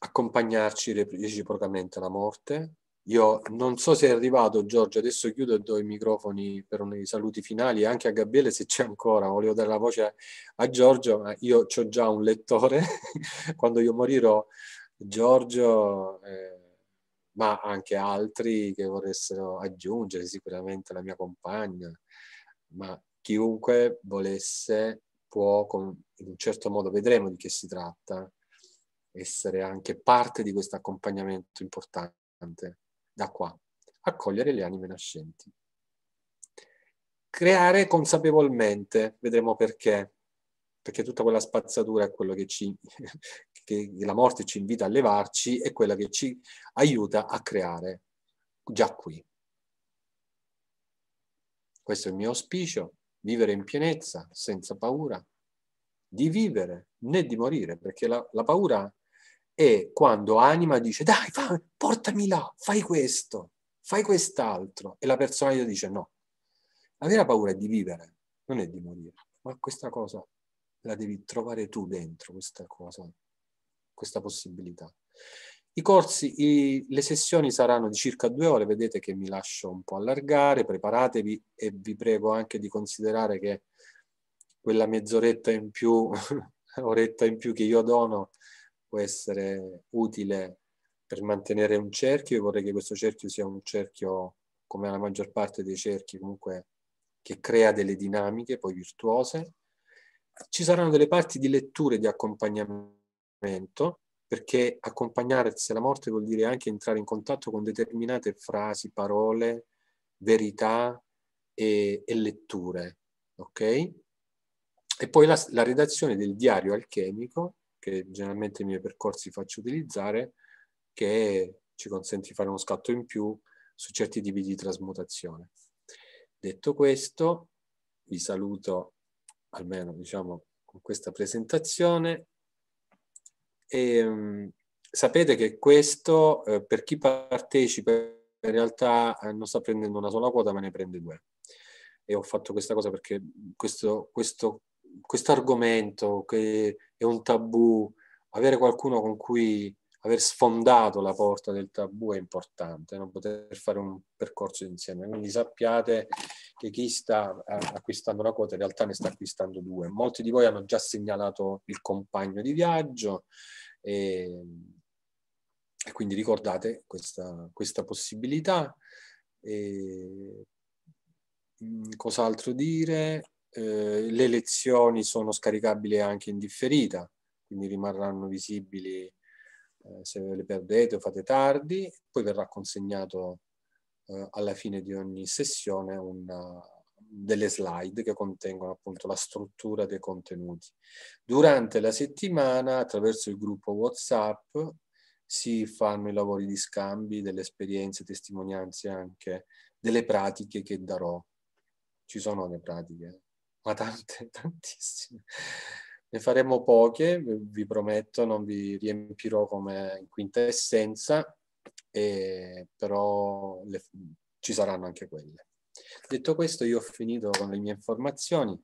accompagnarci reciprocamente alla morte, io non so se è arrivato Giorgio, adesso chiudo e do i microfoni per i saluti finali anche a Gabriele se c'è ancora, volevo dare la voce a, Giorgio, ma io ho già un lettore, quando io morirò Giorgio, eh, ma anche altri che vorressero aggiungere, sicuramente la mia compagna, ma chiunque volesse può, in un certo modo vedremo di che si tratta, essere anche parte di questo accompagnamento importante da qua, accogliere le anime nascenti. Creare consapevolmente, vedremo perché, perché tutta quella spazzatura è quello che, ci, che la morte ci invita a levarci, è quella che ci aiuta a creare già qui. Questo è il mio auspicio, vivere in pienezza, senza paura, di vivere né di morire, perché la, la paura e quando anima dice dai, va, portami là, fai questo, fai quest'altro, e la persona gli dice no. La vera paura è di vivere, non è di morire, ma questa cosa la devi trovare tu dentro, questa cosa, questa possibilità. I corsi, i, le sessioni saranno di circa due ore, vedete che mi lascio un po' allargare, preparatevi e vi prego anche di considerare che quella mezz'oretta in più, oretta in più che io dono, può essere utile per mantenere un cerchio e vorrei che questo cerchio sia un cerchio come la maggior parte dei cerchi comunque che crea delle dinamiche poi virtuose. Ci saranno delle parti di letture di accompagnamento perché accompagnarsi alla morte vuol dire anche entrare in contatto con determinate frasi, parole, verità e, e letture. Ok? E poi la, la redazione del diario alchemico che generalmente i miei percorsi faccio utilizzare, che ci consente di fare uno scatto in più su certi tipi di trasmutazione. Detto questo, vi saluto almeno diciamo con questa presentazione e um, sapete che questo eh, per chi partecipa in realtà eh, non sta prendendo una sola quota ma ne prende due e ho fatto questa cosa perché questo, questo questo argomento che è un tabù, avere qualcuno con cui aver sfondato la porta del tabù è importante, non poter fare un percorso insieme. Quindi sappiate che chi sta acquistando una quota in realtà ne sta acquistando due. Molti di voi hanno già segnalato il compagno di viaggio e, e quindi ricordate questa, questa possibilità. E, cos'altro dire? eh, le lezioni sono scaricabili anche in differita, quindi rimarranno visibili eh, se le perdete o fate tardi, poi verrà consegnato eh, alla fine di ogni sessione una, delle slide che contengono appunto la struttura dei contenuti. Durante la settimana, attraverso il gruppo WhatsApp, si fanno i lavori di scambi delle esperienze, testimonianze anche delle pratiche che darò. Ci sono le pratiche, eh? ma tante, tantissime. Ne faremo poche, vi prometto, non vi riempirò come in quintessenza, e, però le, ci saranno anche quelle. Detto questo, io ho finito con le mie informazioni